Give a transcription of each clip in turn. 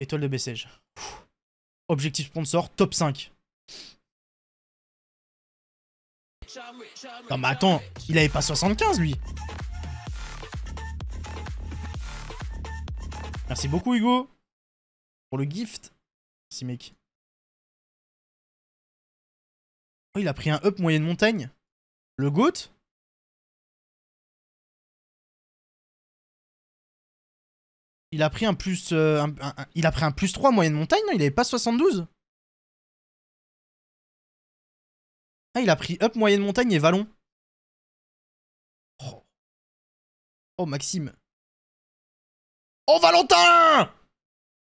Étoile de Bessège. Objectif sponsor, top 5. Non mais attends, il avait pas 75 lui Merci beaucoup Hugo pour le gift. Merci mec. Oh, il a pris un up moyenne montagne. Le GOAT Il a pris un plus. Euh, il a pris un plus 3 moyenne montagne, non Il avait pas 72 Ah, il a pris up moyenne montagne et vallon. oh, oh Maxime. Oh, Valentin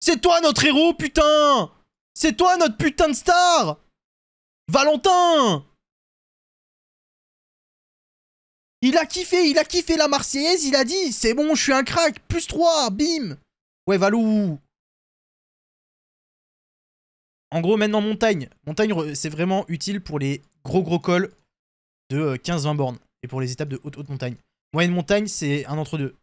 C'est toi notre héros, putain C'est toi notre putain de star Valentin Il a kiffé, il a kiffé la Marseillaise, il a dit c'est bon, je suis un crack, plus 3, bim Ouais, Valou En gros, maintenant, montagne. Montagne, c'est vraiment utile pour les gros gros cols de 15-20 euh, bornes et pour les étapes de haute haute montagne. Moyenne montagne, c'est un entre deux.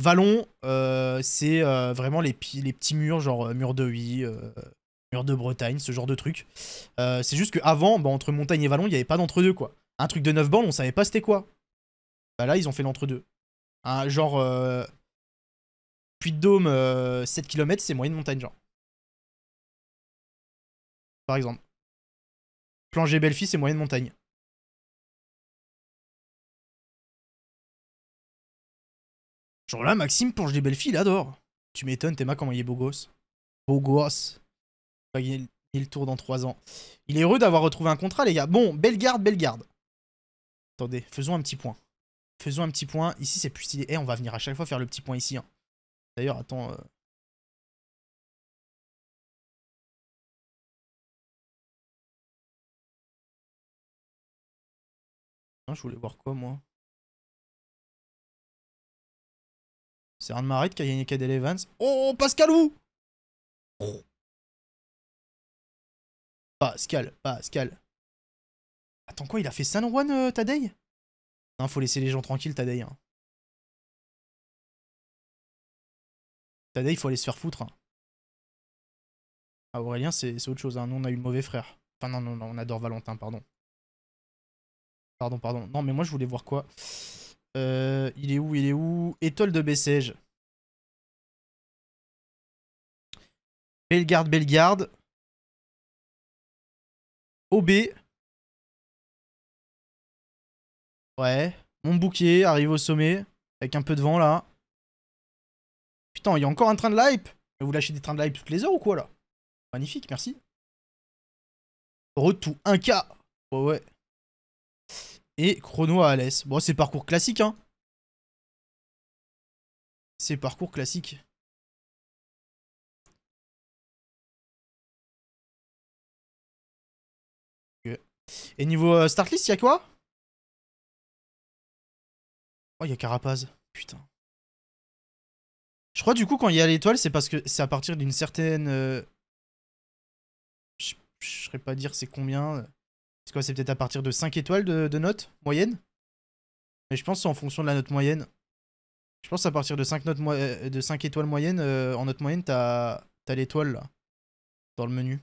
Vallon, euh, c'est euh, vraiment les, les, petits murs, genre mur de Huy, mur de Bretagne, ce genre de truc. c'est juste qu'avant, bah, entre montagne et vallon, il n'y avait pas d'entre deux, quoi. Un truc de 9 bornes, on savait pas c'était quoi. Bah là, ils ont fait l'entre-deux. genre, euh, puis de Dôme, 7 euh, km, c'est moyenne montagne, genre. Par exemple. Plongée Belfi, c'est moyenne montagne. Genre là, Maxime plonge des belles il adore. Tu m'étonnes, Théma, comment il est beau gosse. Beau gosse. Il va gagner le tour dans 3 ans. Il est heureux d'avoir retrouvé un contrat, les gars. Bon, belle garde, belle garde. Attendez, faisons un petit point. Faisons un petit point. Ici, c'est plus stylé. Eh, on va venir à chaque fois faire le petit point ici. Hein. D'ailleurs, attends... Euh. je voulais voir quoi, moi C'est un de Marit qui a gagné Cadel Evans. Oh, Pascal, où Pascal, Pascal. Attends quoi, il a fait San Juan, euh, non faut laisser les gens tranquilles, Tadei. Hein. il faut aller se faire foutre. Hein. Aurélien, c'est autre chose. Hein. Nous, on a eu le mauvais frère. Enfin, non, non, non, on adore Valentin, pardon. Pardon, pardon. Non, mais moi, je voulais voir quoi euh, Il est où Il est où Étoile de Bessège. Bellegarde, Bellegarde. OB. Ouais. Mon bouquet, arrive au sommet. Avec un peu de vent là. Putain, il y a encore un train de Mais Vous lâchez des trains de hype toutes les heures ou quoi là Magnifique, merci. Retour 1K. Ouais, ouais. Et chrono à Alès. Bon, c'est parcours classique, hein. C'est parcours classique. Et niveau euh, start list, il y a quoi Oh, il y a Carapaz. Putain. Je crois du coup quand il y a l'étoile, c'est parce que c'est à partir d'une certaine... Euh, je ne saurais pas dire c'est combien. Euh, c'est quoi, c'est peut-être à partir de 5 étoiles de, note notes moyenne Mais je pense que c'est en fonction de la note moyenne. Je pense à partir de 5, euh, de étoiles moyennes, en note moyenne, t'as as l'étoile là, dans le menu.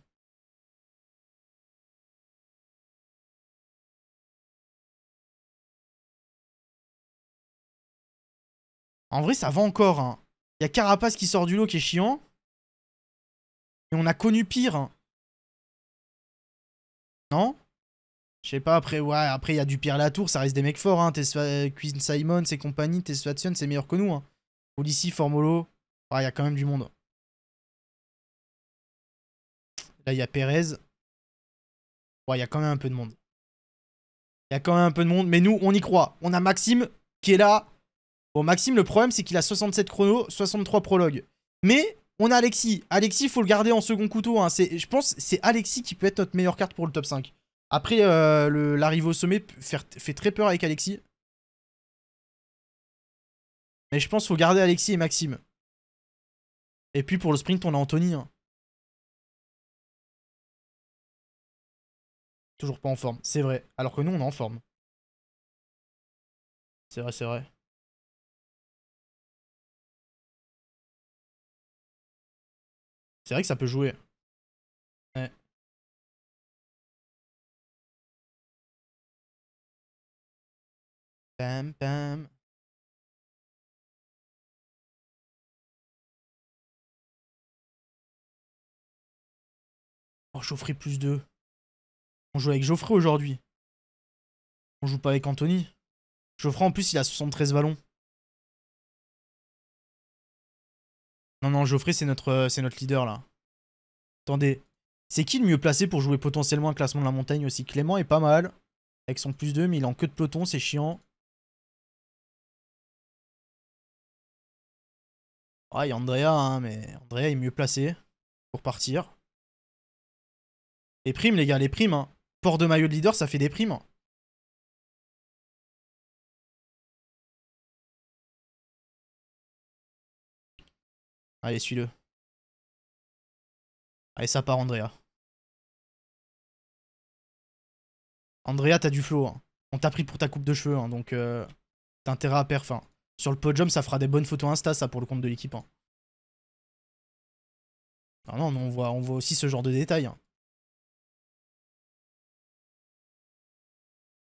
En vrai, ça va encore. Hein. Il y a Carapace qui sort du lot qui est chiant. Et on a connu pire. Hein. Non Je sais pas, après, ouais, après, il y a du Pierre tour. ça reste des mecs forts. Hein. Queen Simon, ses compagnies, Teswatson, c'est meilleur que nous. Hein. Formolo. Il y a quand même du monde. Là, il y a Perez. Ouais, il y a quand même un peu de monde. Il y a quand même un peu de monde, mais nous, on y croit. On a Maxime qui est là, Bon, Maxime, le problème, c'est qu'il a 67 chronos, 63 prologues. Mais on a Alexis. Alexis, faut le garder en second couteau. Hein. Je pense c'est Alexis qui peut être notre meilleure carte pour le top 5. Après, euh, l'arrivée au sommet fait, très peur avec Alexis. Mais je pense faut garder Alexis et Maxime. Et puis pour le sprint, on a Anthony. Hein. Toujours pas en forme, c'est vrai. Alors que nous, on est en forme. C'est vrai, c'est vrai. C'est vrai que ça peut jouer. Ouais. Pam, pam. Oh, Geoffrey plus 2. On joue avec Geoffrey aujourd'hui. On joue pas avec Anthony. Geoffrey, en plus, il a 73 ballons. Non, non, Geoffrey, c'est notre, euh, c'est notre leader, là. Attendez. C'est qui le mieux placé pour jouer potentiellement un classement de la montagne aussi Clément est pas mal. Avec son plus 2, mais il est en queue de peloton, c'est chiant. Ah, il y a Andrea, hein, mais Andrea est mieux placé pour partir. Les primes, les gars, les primes. Hein. Port de maillot de leader, ça fait des primes. Hein. Allez, suis-le. Allez, ça part, Andrea. Andrea, t'as du flow. Hein. On t'a pris pour ta coupe de cheveux, hein, donc euh, t'as intérêt à perf. Hein. Sur le podium, ça fera des bonnes photos Insta, ça, pour le compte de l'équipe. Ah non, non, on voit, on voit aussi ce genre de détails.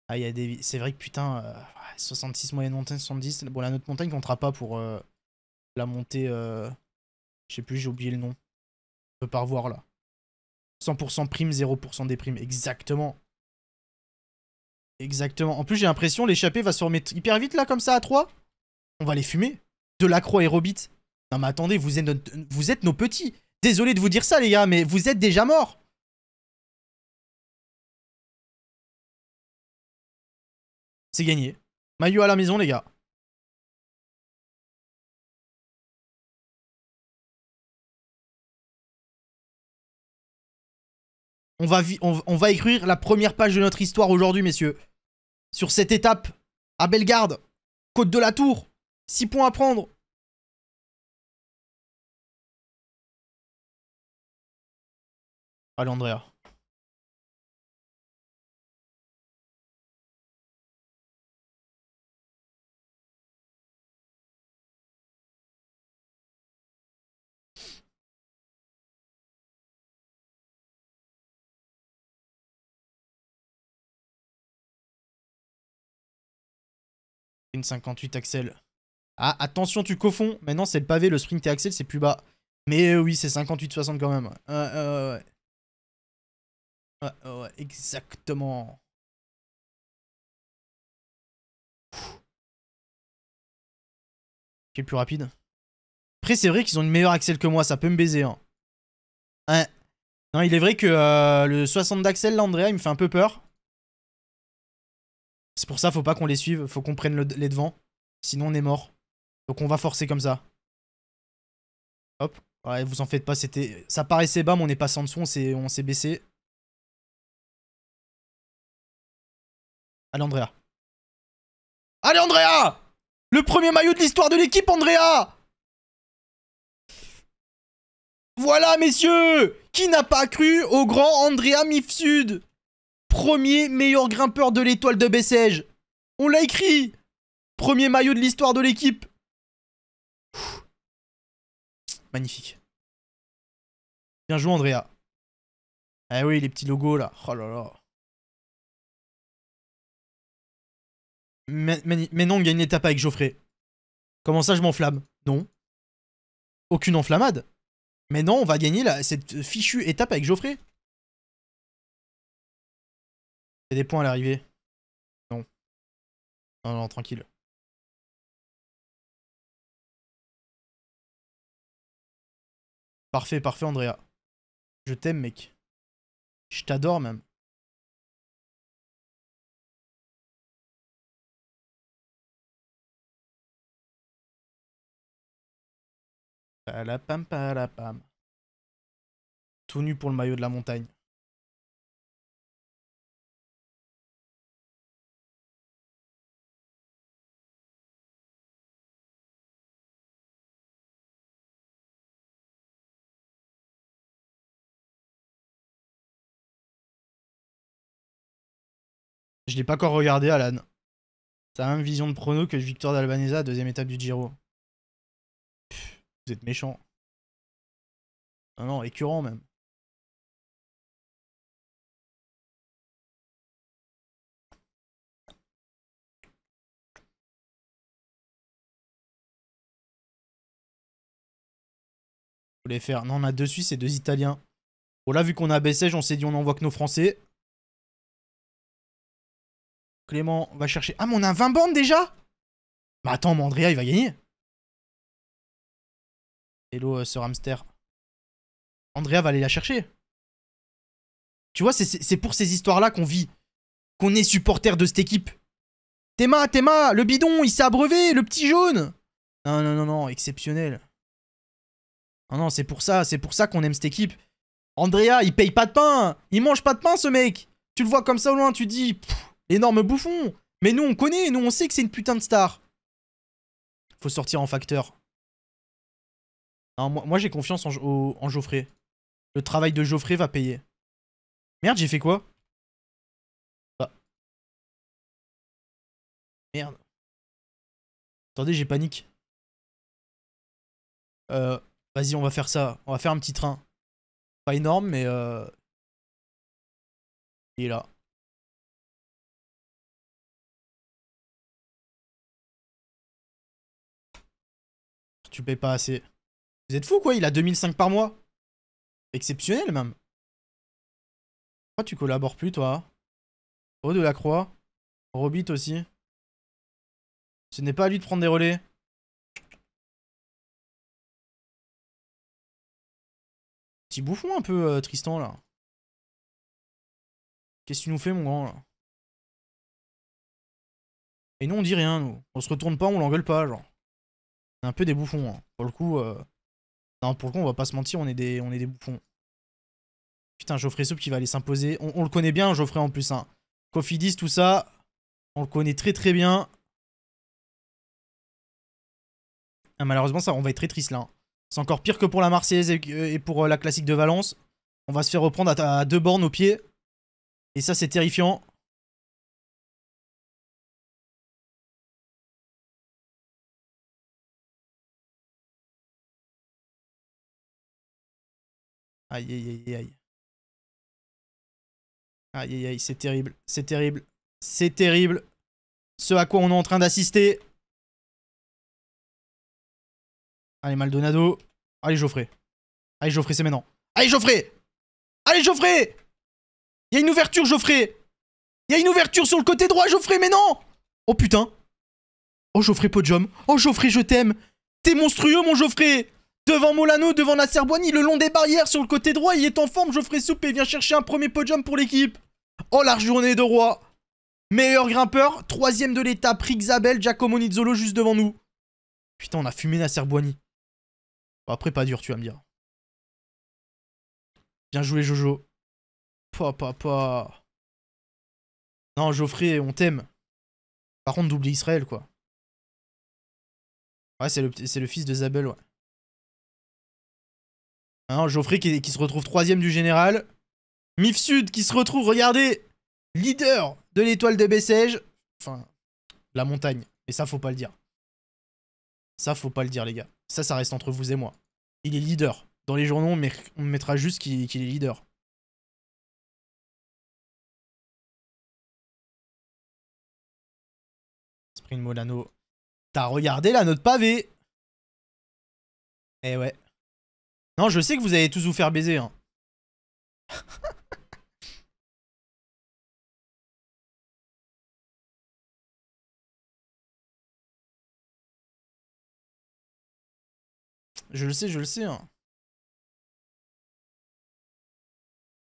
Ah, il y a des... C'est vrai que putain, 66 moyenne montagne, 70. Bon, la note montagne comptera pas pour euh, la montée euh, je sais plus, j'ai oublié le nom. On peut pas revoir là. 100% prime, 0% déprime. Exactement. Exactement. En plus, j'ai l'impression l'échappée va se remettre hyper vite là, comme ça, à 3. On va les fumer. De la et Robit. Non mais attendez, vous êtes, vous êtes nos petits. Désolé de vous dire ça les gars, mais vous êtes déjà morts. C'est gagné. Maillot à la maison les gars. On va, écrire la première page de notre histoire aujourd'hui, messieurs. Sur cette étape, à Bellegarde, Côte de la Tour, 6 points à prendre. Allez, Andréa. 58 Axel. Ah, attention, tu cofonds. Maintenant, c'est le pavé, le sprint et Axel, c'est plus bas. Mais euh, oui, c'est 58-60 quand même. ouais. Ouais, exactement. Qui est plus rapide. Après, c'est vrai qu'ils ont une meilleure Axel que moi, ça peut me baiser. Hein. Non, il est vrai que euh, le 60 d'Axel, là, Andrea, il me fait un peu peur. C'est pour ça, faut pas qu'on les suive, faut qu'on prenne les devants. Sinon, on est mort. Donc on va forcer comme ça. Hop. Ouais, vous en faites pas, c'était... Ça paraissait bas, mais on est passé en dessous, on s'est baissé. Allez, Andrea. Allez, Andrea Le premier maillot de l'histoire de l'équipe, Andrea Voilà, messieurs Qui n'a pas cru au grand Andrea Mifsud Premier meilleur grimpeur de l'étoile de Bessège. On l'a écrit Premier maillot de l'histoire de l'équipe. Magnifique. Bien joué, Andrea. Ah oui, les petits logos, là. Oh là là. Mais, mais, non, on gagne l'étape avec Geoffrey. Comment ça, je m'enflamme Non. Aucune enflammade. Mais non, on va gagner là cette fichue étape avec Geoffrey des points à l'arrivée. Non. Non, non, tranquille. Parfait, parfait, Andrea. Je t'aime, mec. Je t'adore même. la palapam. Tout nu pour le maillot de la montagne. Je l'ai pas encore regardé, Alan. C'est la même vision de prono que Victor d'Albanesa, deuxième étape du Giro. vous êtes méchant. Non, non, récurrent même. faire. Non, on a deux Suisses et deux Italiens. Bon, là, vu qu'on a Bessège, on s'est dit on envoie que nos Français. Clément va chercher. Ah, mais on a 20 bandes déjà Bah attends, mais Andrea, il va gagner. Hello, euh, ce Hamster. Andrea va aller la chercher. Tu vois, c'est pour ces histoires-là qu'on vit. Qu'on est supporter de cette équipe. tema Théma, le bidon, il s'est abreuvé, le petit jaune. Non, non, non, non, exceptionnel. Non, non, c'est pour ça, c'est pour ça qu'on aime cette équipe. Andrea, il paye pas de pain. Il mange pas de pain, ce mec. Tu le vois comme ça au loin, tu dis... Énorme bouffon Mais nous, on connaît, nous, on sait que c'est une putain de star. Faut sortir en facteur. moi, j'ai confiance en, Geoffrey. Le travail de Geoffrey va payer. Merde, j'ai fait quoi Bah. Merde. Attendez, j'ai panique. Euh, vas-y, on va faire ça. On va faire un petit train. Pas énorme, mais... Euh, il est là. Tu payes pas assez. Vous êtes fou quoi, il a 2005 par mois. Exceptionnel même. Pourquoi tu collabores plus toi Oh de la croix. Robit aussi. Ce n'est pas à lui de prendre des relais. Petit bouffon un peu euh, Tristan là. Qu'est-ce que tu nous fais mon grand là Et nous on dit rien nous. On se retourne pas, on l'engueule pas genre un peu des bouffons. Hein. Pour le coup, euh... non, pour on va pas se mentir, on est des, on est des bouffons. Putain, Geoffrey Soup qui va aller s'imposer. On, le connaît bien, Geoffrey, en plus. Hein. Cofidis, tout ça, on le connaît très très bien. Ah, malheureusement, ça, on va être très triste là. Hein. C'est encore pire que pour la Marseillaise et, euh, pour euh, la classique de Valence. On va se faire reprendre à, à deux bornes au pied. Et ça, c'est terrifiant. Aïe, aïe, aïe, aïe. Aïe, aïe, aïe, c'est terrible, c'est terrible, c'est terrible. Ce à quoi on est en train d'assister. Allez, Maldonado. Allez, Geoffrey. Allez, Geoffrey, c'est maintenant. Allez, Geoffrey Allez, Geoffrey Il y a une ouverture, Geoffrey Il y a une ouverture sur le côté droit, Geoffrey, mais non Oh putain Oh, Geoffrey podium Oh, Geoffrey, je t'aime T'es monstrueux, mon Geoffrey Devant Molano, devant Nasser Boigny, le long des barrières, sur le côté droit, il est en forme, Geoffrey Et vient chercher un premier podium pour l'équipe. Oh, la journée de roi Meilleur grimpeur, troisième de l'étape, Rick Zabel, Giacomo Nizzolo juste devant nous. Putain, on a fumé Nasser Boigny. après, pas dur, tu vas me dire. Bien joué, Jojo. Pa, pa, pa. Non, Geoffrey, on t'aime. Par contre, double Israël, quoi. Ouais, c'est le, le fils de Zabel, ouais. Hein, Geoffrey qui, se retrouve troisième du général. Mif Sud qui se retrouve, regardez, leader de l'étoile de Bessège. Enfin, la montagne. Et ça, faut pas le dire. Ça, faut pas le dire, les gars. Ça, ça reste entre vous et moi. Il est leader. Dans les journaux, on, on mettra juste qu'il est leader. Sprint Molano. T'as regardé là notre pavé Eh ouais. Non, je sais que vous allez tous vous faire baiser. Hein. je le sais, je le sais. Hein.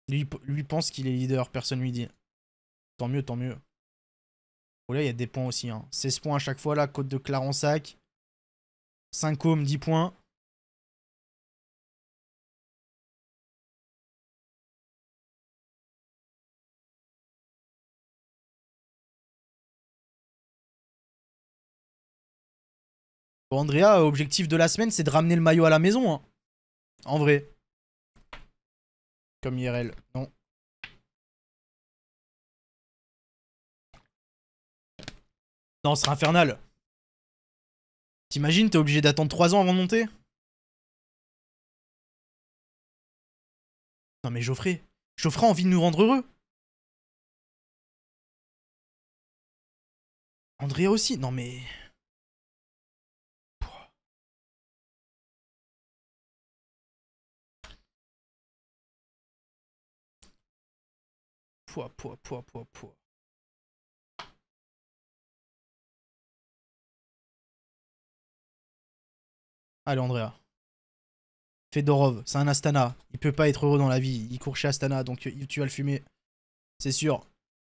Lui, pense qu'il est leader, personne lui dit. Tant mieux, tant mieux. Oh là, il y a des points aussi. Hein. 16 points à chaque fois, là, côte de Clarensac. 5 hommes, 10 points. Andrea, objectif de la semaine, c'est de ramener le maillot à la maison. Hein. En vrai. Comme IRL. Non. Non, ce sera infernal. T'imagines, t'es obligé d'attendre 3 ans avant de monter Non mais Geoffrey, Geoffrey a envie de nous rendre heureux. Andrea aussi, non mais... Allez, Andrea. Fedorov, c'est un Astana. Il peut pas être heureux dans la vie. Il court chez Astana, donc euh, tu vas le fumer. C'est sûr.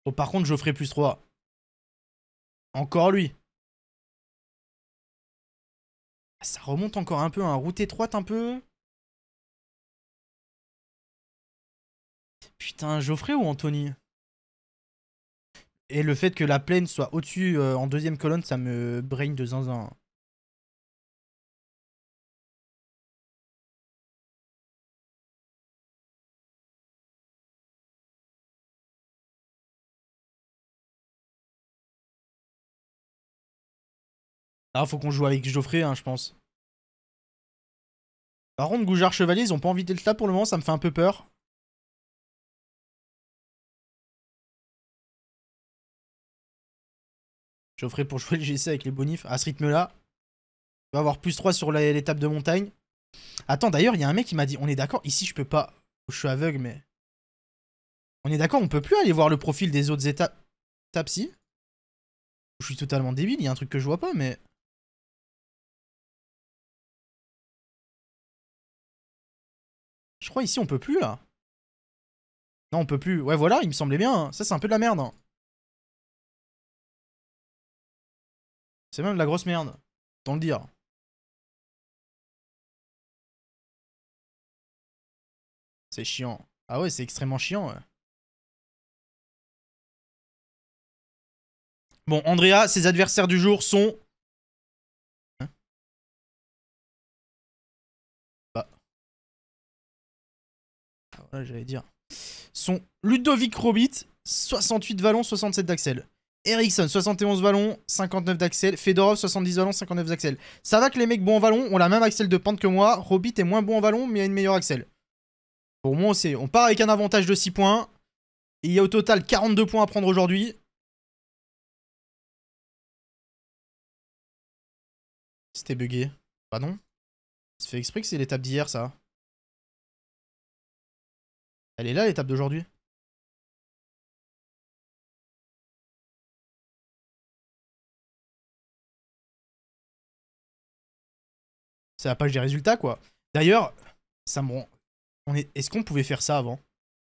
Oh, par contre, je ferai plus 3. Encore lui. Ah, ça remonte encore un peu, hein. route étroite un peu. Putain, Geoffrey ou Anthony Et le fait que la plaine soit au-dessus euh, en deuxième colonne, ça me brain de zinzin. Ah, faut qu'on joue avec Geoffrey, hein, je pense. Par contre, Goujard Chevalier, ils ont pas envie d'être là pour le moment, ça me fait un peu peur. ferai pour jouer le GC avec les bonifs. À ce rythme-là, Je vais avoir plus 3 sur l'étape de montagne. Attends, d'ailleurs, il y a un mec qui m'a dit On est d'accord, ici je peux pas. Je suis aveugle, mais. On est d'accord, on peut plus aller voir le profil des autres étapes. Étapes, si Je suis totalement débile, il y a un truc que je vois pas, mais. Je crois ici on peut plus là. Non, on peut plus. Ouais, voilà, il me semblait bien. Hein. Ça, c'est un peu de la merde. Hein. C'est même la grosse merde, tant le dire. C'est chiant. Ah ouais, c'est extrêmement chiant. Bon, Andrea, ses adversaires du jour sont... Hein bah. Ah j'allais dire. Sont Ludovic Robit, 68 Vallon, 67 d'Axel. Ericsson, 71 ballons, 59 d'Axel. Fedorov, 70 ballons, 59 d'Axel. Ça va que les mecs bons en ballon ont la même Axel de pente que moi. Robit est moins bon en ballon, mais a une meilleure Axel. Pour moi, on, on part avec un avantage de 6 points. Et il y a au total 42 points à prendre aujourd'hui. C'était bugué. Bah non. Ça fait exprès que c'est l'étape d'hier, ça. Elle est là, l'étape d'aujourd'hui. c'est la page des résultats, quoi. D'ailleurs, ça me rend... On est... Est-ce qu'on pouvait faire ça avant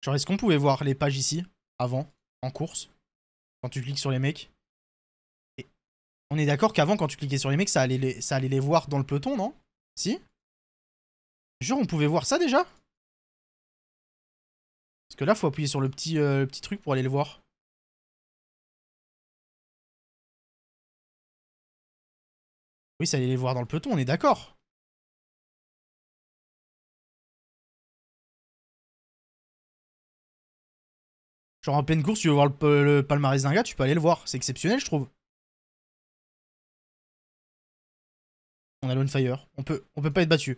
Genre, est-ce qu'on pouvait voir les pages ici, avant, en course, quand tu cliques sur les mecs Et... On est d'accord qu'avant, quand tu cliquais sur les mecs, ça allait les, ça allait les voir dans le peloton, non Si Jure, on pouvait voir ça déjà Parce que là, faut appuyer sur le petit, euh, le petit truc pour aller le voir. Oui, ça allait les voir dans le peloton, on est d'accord. Genre en pleine course, tu veux voir le, palmarès d'un gars, tu peux aller le voir. C'est exceptionnel, je trouve. On a fire, On peut, on peut pas être battu.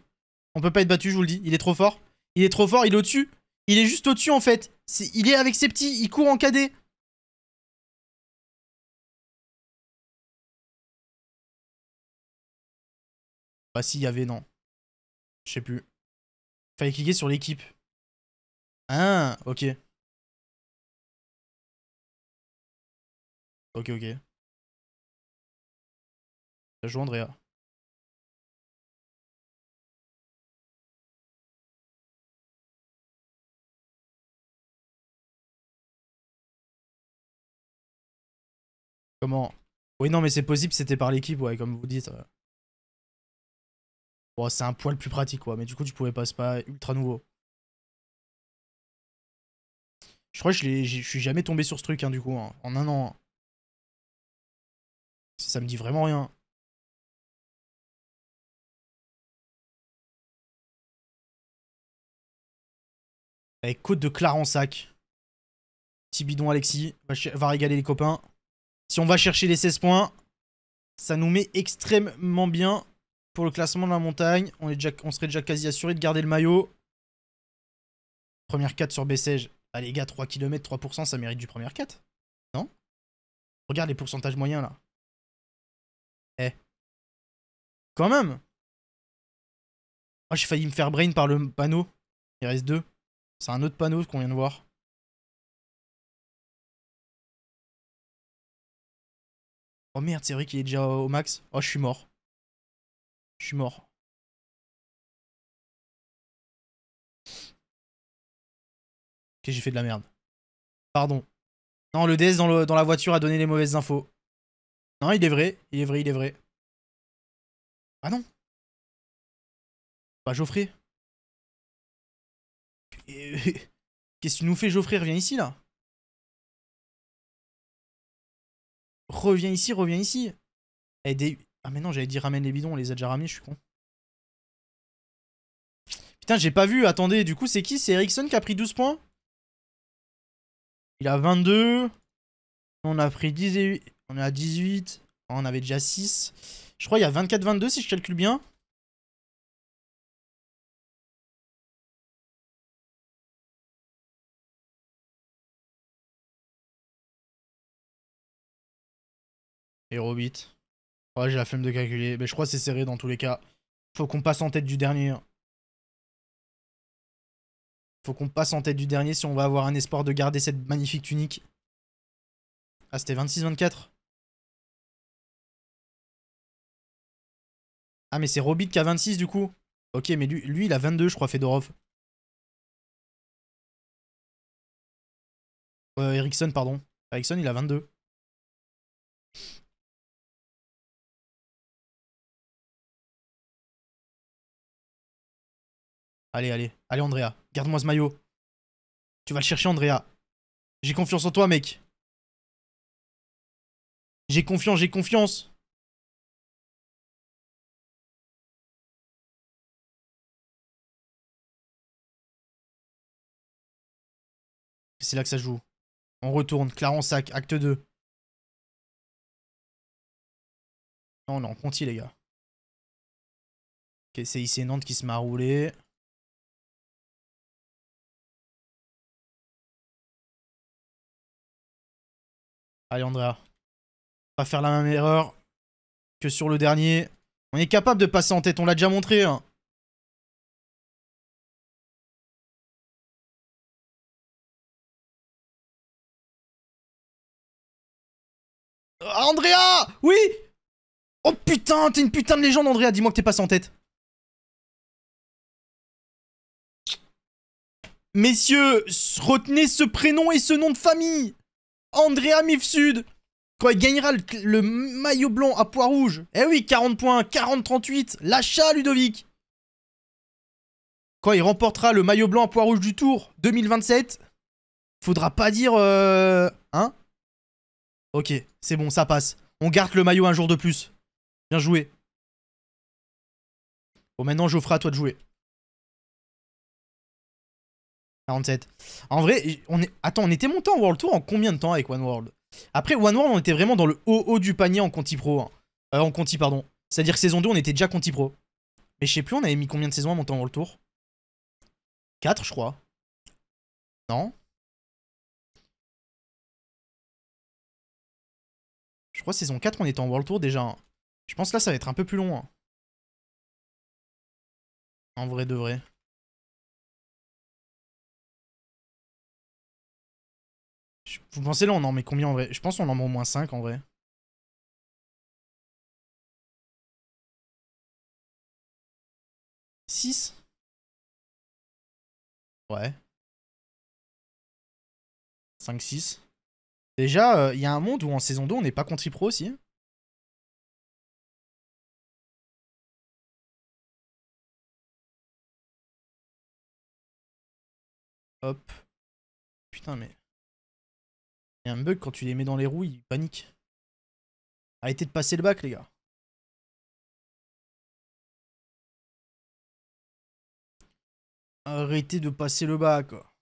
On peut pas être battu, je vous le dis. Il est trop fort. Il est trop fort, il est au-dessus. Il est juste au-dessus en fait. il est avec ses petits, il court en cadet. Bah si, il y avait, non. Je sais plus. Fallait cliquer sur l'équipe. Ah, ok. Ok, ok. Ça joue Andrea. Comment Oui, non, mais c'est possible, c'était par l'équipe, ouais, comme vous dites. c'est un poil plus pratique, quoi. Mais du coup, tu pouvais pas, c'est pas ultra nouveau. Je crois que je, je suis jamais tombé sur ce truc, hein, du coup, hein. en un an. Hein ça me dit vraiment rien. Avec Côte de Clarensac. Petit bidon Alexis. Va, régaler les copains. Si on va chercher les 16 points, ça nous met extrêmement bien pour le classement de la montagne. On, est déjà, on serait déjà quasi assuré de garder le maillot. Première 4 sur Bessège. Ah les gars, 3 km, 3%, ça mérite du premier 4. Non Regarde les pourcentages moyens là. Eh. Quand même Oh, j'ai failli me faire brain par le panneau. Il reste deux. C'est un autre panneau qu'on vient de voir. Oh merde, c'est vrai qu'il est déjà au max. Oh, je suis mort. Je suis mort. Ok, j'ai fait de la merde. Pardon. Non, le DS dans la voiture a donné les mauvaises infos. Non, il est vrai, il est vrai, il est vrai. Ah non Pas bah, Geoffrey Qu'est-ce que tu nous fais Geoffrey Reviens ici là Reviens ici, reviens ici eh, Ah mais non, j'avais dit ramène les bidons, on les a déjà ramenés, je suis con. Putain, j'ai pas vu, attendez, du coup c'est qui C'est Ericsson qui a pris 12 points Il a 22... On a pris 10 et 8... On est à 18. On avait déjà 6. Je crois qu'il y a 24-22 si je calcule bien. Hero 8. Ouais, j'ai la flemme de calculer. Mais je crois que c'est serré dans tous les cas. Faut qu'on passe en tête du dernier. Faut qu'on passe en tête du dernier si on va avoir un espoir de garder cette magnifique tunique. Ah, c'était 26-24. Ah, mais c'est Robit qui a 26 du coup. Ok, mais lui, lui il a 22, je crois, Fedorov. Euh, Ericsson, pardon. Ericsson, il a 22. Allez, allez. Allez, Andrea. Garde-moi ce maillot. Tu vas le chercher, Andrea. J'ai confiance en toi, mec. J'ai confiance, j'ai confiance. c'est là que ça joue. On retourne, sac. acte 2. Non, non, Conti, les gars. c'est ici Nantes qui se m'a roulé. Allez, Andrea. Pas faire la même erreur que sur le dernier. On est capable de passer en tête, on l'a déjà montré. Hein. Euh, Andrea Oui Oh putain, t'es une putain de légende, Andrea. Dis-moi que t'es pas sans tête. Messieurs, retenez ce prénom et ce nom de famille. Andrea Mifsud. Quand il gagnera le, maillot blanc à poids rouge. Eh oui, 40 points, 40-38. L'achat, Ludovic. Quand il remportera le maillot blanc à poids rouge du Tour 2027, faudra pas dire... Euh... Hein Ok, c'est bon, ça passe. On garde le maillot un jour de plus. Bien joué. Bon, maintenant, Geoffrey, à toi de jouer. 47. En vrai, on est... attends, on était monté en World Tour en combien de temps avec One World Après, One World, on était vraiment dans le haut haut du panier en Conti Pro. Hein. Euh, en Conti, pardon. C'est-à-dire saison 2, on était déjà Conti Pro. Mais je sais plus, on avait mis combien de saisons à monter en World Tour 4, je crois. Non crois saison 4, on était en World Tour déjà. Hein. Je pense que là, ça va être un peu plus long. Hein. En vrai de vrai. Vous pensez là, on en met combien en vrai Je pense qu'on en met au moins 5 en vrai. 6 ouais. 5, 6. Déjà, euh, il y a un monde où en saison 2, on n'est pas contre pro aussi. Hop. Putain, mais... Il y a un bug, quand tu les mets dans les roues, ils paniquent. Arrêtez de passer le bac, les gars. Arrêtez de passer le bac, quoi.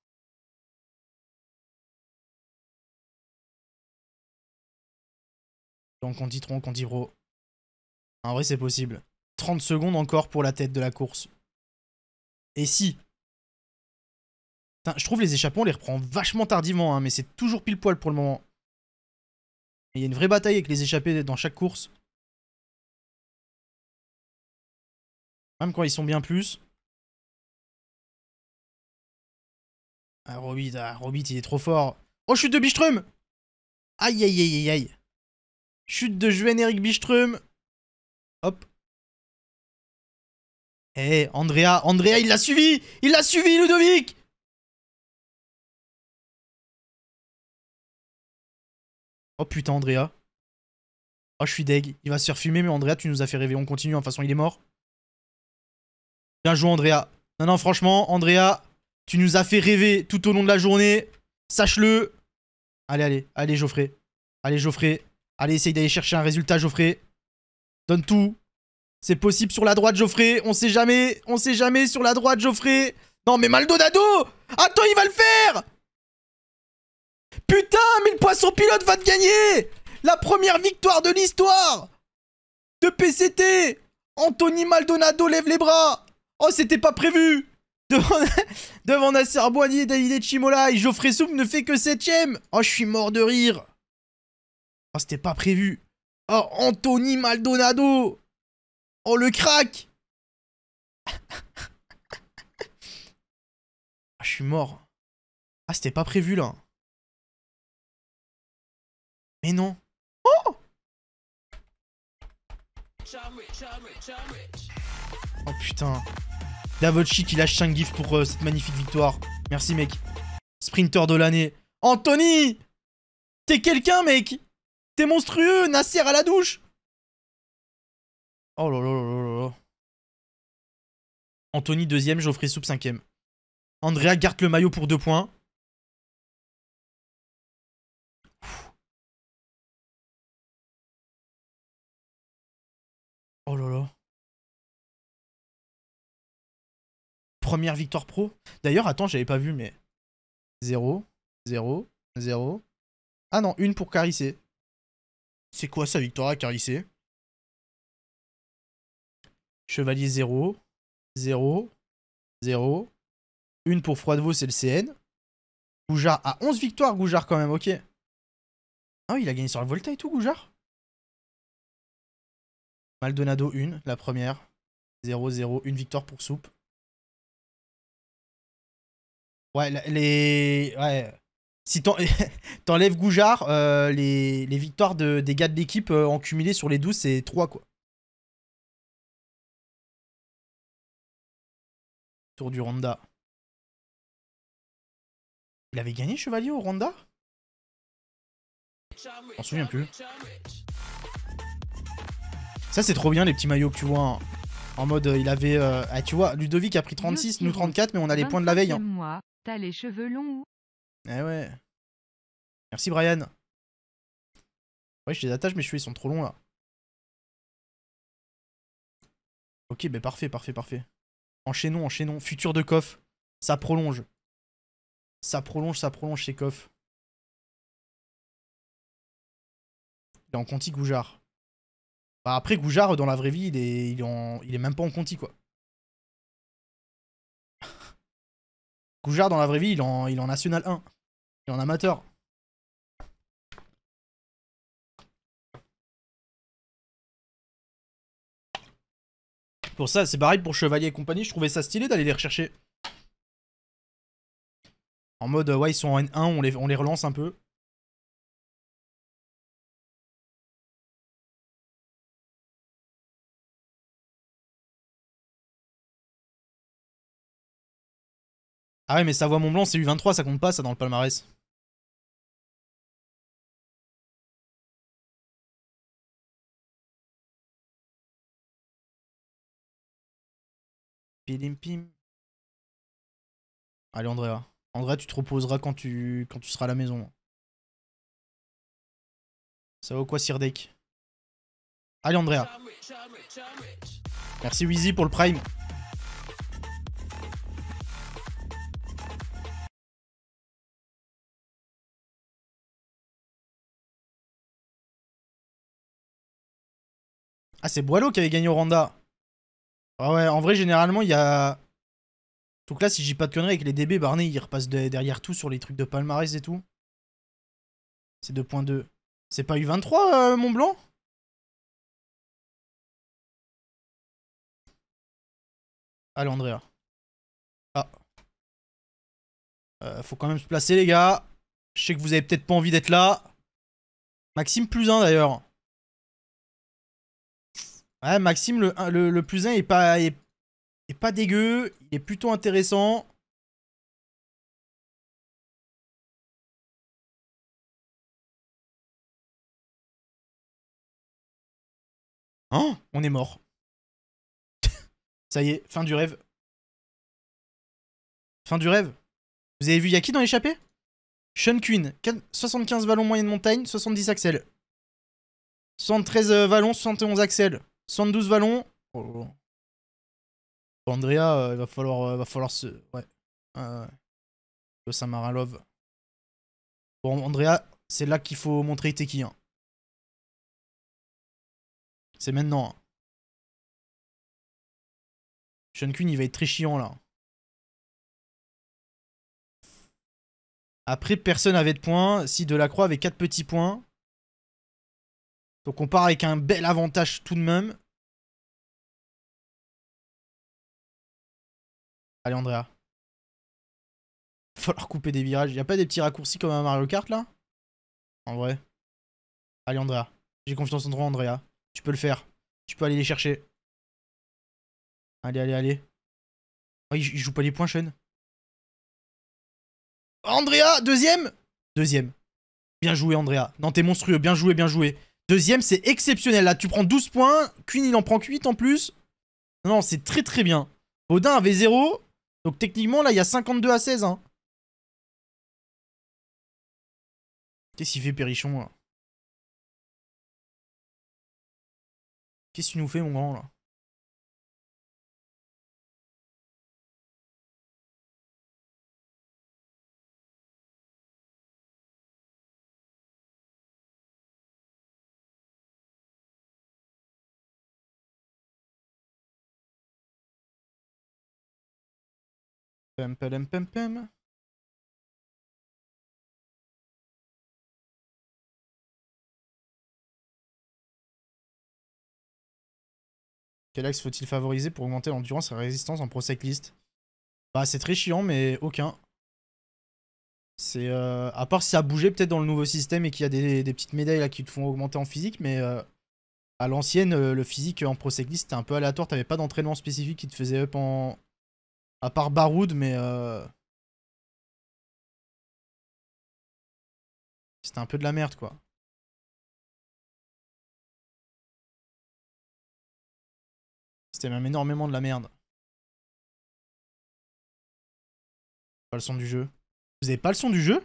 Donc on dit tronc, on dit bro. En vrai, c'est possible. 30 secondes encore pour la tête de la course. Et si Je trouve les échappons, on les reprend vachement tardivement, hein, mais c'est toujours pile poil pour le moment. Il y a une vraie bataille avec les échappés dans chaque course. Même quand ils sont bien plus. Ah, Robit, ah, Robit, il est trop fort. Oh, chute de Bistrum Aïe, aïe, aïe, aïe, aïe. Chute de Juan Eric Bistrum. Hop. Eh, Andrea, Andrea, il l'a suivi Il l'a suivi, Ludovic Oh putain, Andrea. Oh, je suis deg. Il va se faire fumer, mais Andrea, tu nous as fait rêver. On continue, en hein. toute façon, il est mort. Bien joué, Andrea. Non, non, franchement, Andrea, tu nous as fait rêver tout au long de la journée. Sache-le. Allez, allez, allez, Geoffrey. Allez, Geoffrey. Allez, essaye d'aller chercher un résultat, Geoffrey. Donne tout. C'est possible sur la droite, Geoffrey. On sait jamais. On sait jamais sur la droite, Geoffrey. Non, mais Maldonado Attends, il va le faire Putain, mais le poisson pilote va te gagner La première victoire de l'histoire De PCT Anthony Maldonado lève les bras Oh, c'était pas prévu Devant, Devant Nasser Boigny et David Et Geoffrey Soum ne fait que septième Oh, je suis mort de rire Oh, c'était pas prévu. Oh, Anthony Maldonado Oh, le crack Ah, je suis mort. Ah, c'était pas prévu, là. Mais non. Oh Oh, putain. Davochi qui lâche 5 gifs pour euh, cette magnifique victoire. Merci, mec. Sprinter de l'année. Anthony T'es quelqu'un, mec T'es monstrueux, Nasser à la douche Oh là là là là Anthony deuxième, Geoffrey Soupe cinquième. Andrea garde le maillot pour deux points. Oh là là. Première victoire pro. D'ailleurs, attends, j'avais pas vu, mais... Zéro. Zéro. Zéro. Ah non, une pour Carissé. C'est quoi sa victoire Carissé Chevalier 0, 0, 0. Une pour Froidevaux, c'est le CN. Goujard a 11 victoires, Goujard quand même, ok. Ah oui, il a gagné sur le Volta et tout, Goujard Maldonado 1, la première. 0-0, une victoire pour Soupe. Ouais, les... Ouais. Si t'enlèves Goujard, euh, les, victoires des gars de l'équipe euh, en cumulé sur les 12, c'est 3 quoi. Tour du Rwanda. Il avait gagné Chevalier au Rwanda On souviens plus. Ça c'est trop bien les petits maillots que tu vois. Hein. En mode euh, il avait... Ah, tu vois, Ludovic a pris 36, nous 34, mais on a les points de la veille. Hein. T'as les cheveux longs eh ouais. Merci Brian. Ouais, je les attache, je suis, ils sont trop longs là. Ok, bah parfait, parfait, parfait. Enchaînons, enchaînons. Futur de coffre. Ça prolonge. Ça prolonge, ça prolonge chez coffre. Il est en Conti Goujard. Bah après, Goujard, dans la vraie vie, il est, il il est même pas en Conti, quoi. Goujard, dans la vraie vie, il est en, National 1. Il est en amateur. Pour ça, c'est pareil pour Chevalier et compagnie. Je trouvais ça stylé d'aller les rechercher. En mode, euh, ouais, ils sont en N1, on on les relance un peu. Ah ouais, mais Savoie-Mont-Blanc, c'est U23, ça compte pas, ça, dans le palmarès. Pim, pim. Allez, Andrea. Andrea, tu te reposeras quand tu, quand tu seras à la maison. Ça vaut quoi, Sirdek Allez, Andrea. Merci, Wheezy, pour le prime. Ah, c'est Boileau qui avait gagné au Rwanda. Ah ouais, en vrai, généralement, il y a... Donc là, si j'ai pas de conneries avec les DB, Barney, il repasse derrière tout sur les trucs de palmarès et tout. C'est 2.2. C'est pas U23, euh, Mont Blanc Allez, Andrea. Ah. Euh, faut quand même se placer, les gars. Je sais que vous avez peut-être pas envie d'être là. Maxime plus 1, d'ailleurs. Ouais, Maxime, le, plus 1 est pas, est, pas dégueu. Il est plutôt intéressant. hein on est mort. Ça y est, fin du rêve. Fin du rêve. Vous avez vu Il y a qui dans l'échappée Sean Quinn, 75 vallons moyenne montagne, 70 Axel 73 vallons, 71 Axel 72 vallons. Oh, oh. Andrea, euh, il va falloir, euh, va falloir se... Ouais. le Samarin Love. Bon, Andrea, c'est là qu'il faut montrer t'es hein. C'est maintenant. Hein. il va être très chiant, là. Après, personne avait de points. Si Delacroix avait 4 petits points. Donc on part avec un bel avantage tout de même. Allez, Andrea. Va falloir couper des virages. Y a pas des petits raccourcis comme à Mario Kart là En vrai. Allez, Andrea. J'ai confiance en toi, Andrea. Tu peux le faire. Tu peux aller les chercher. Allez, allez, allez. Oh, il, joue pas les points, Sean. Andrea, deuxième Deuxième. Bien joué, Andrea. Non, t'es monstrueux. Bien joué, bien joué. Deuxième, c'est exceptionnel. Là, tu prends 12 points. Queen, il en prend 8 en plus. Non, c'est très très bien. Odin avait 0. Donc techniquement, là, il y a 52 à 16. Hein. Qu'est-ce qu'il fait, périchon là Qu'est-ce qu'il nous fait, mon grand, là Quel axe faut-il favoriser pour augmenter l'endurance et la résistance en pro cycliste Bah c'est très chiant mais aucun. C'est euh, à part si ça a bougé peut-être dans le nouveau système et qu'il y a des, petites médailles là qui te font augmenter en physique mais euh, à l'ancienne euh, le physique en pro cycliste c'était un peu aléatoire, t'avais pas d'entraînement spécifique qui te faisait up en, à part Baroud, mais... Euh... C'était un peu de la merde, quoi. C'était même énormément de la merde. Pas le son du jeu. Vous avez pas le son du jeu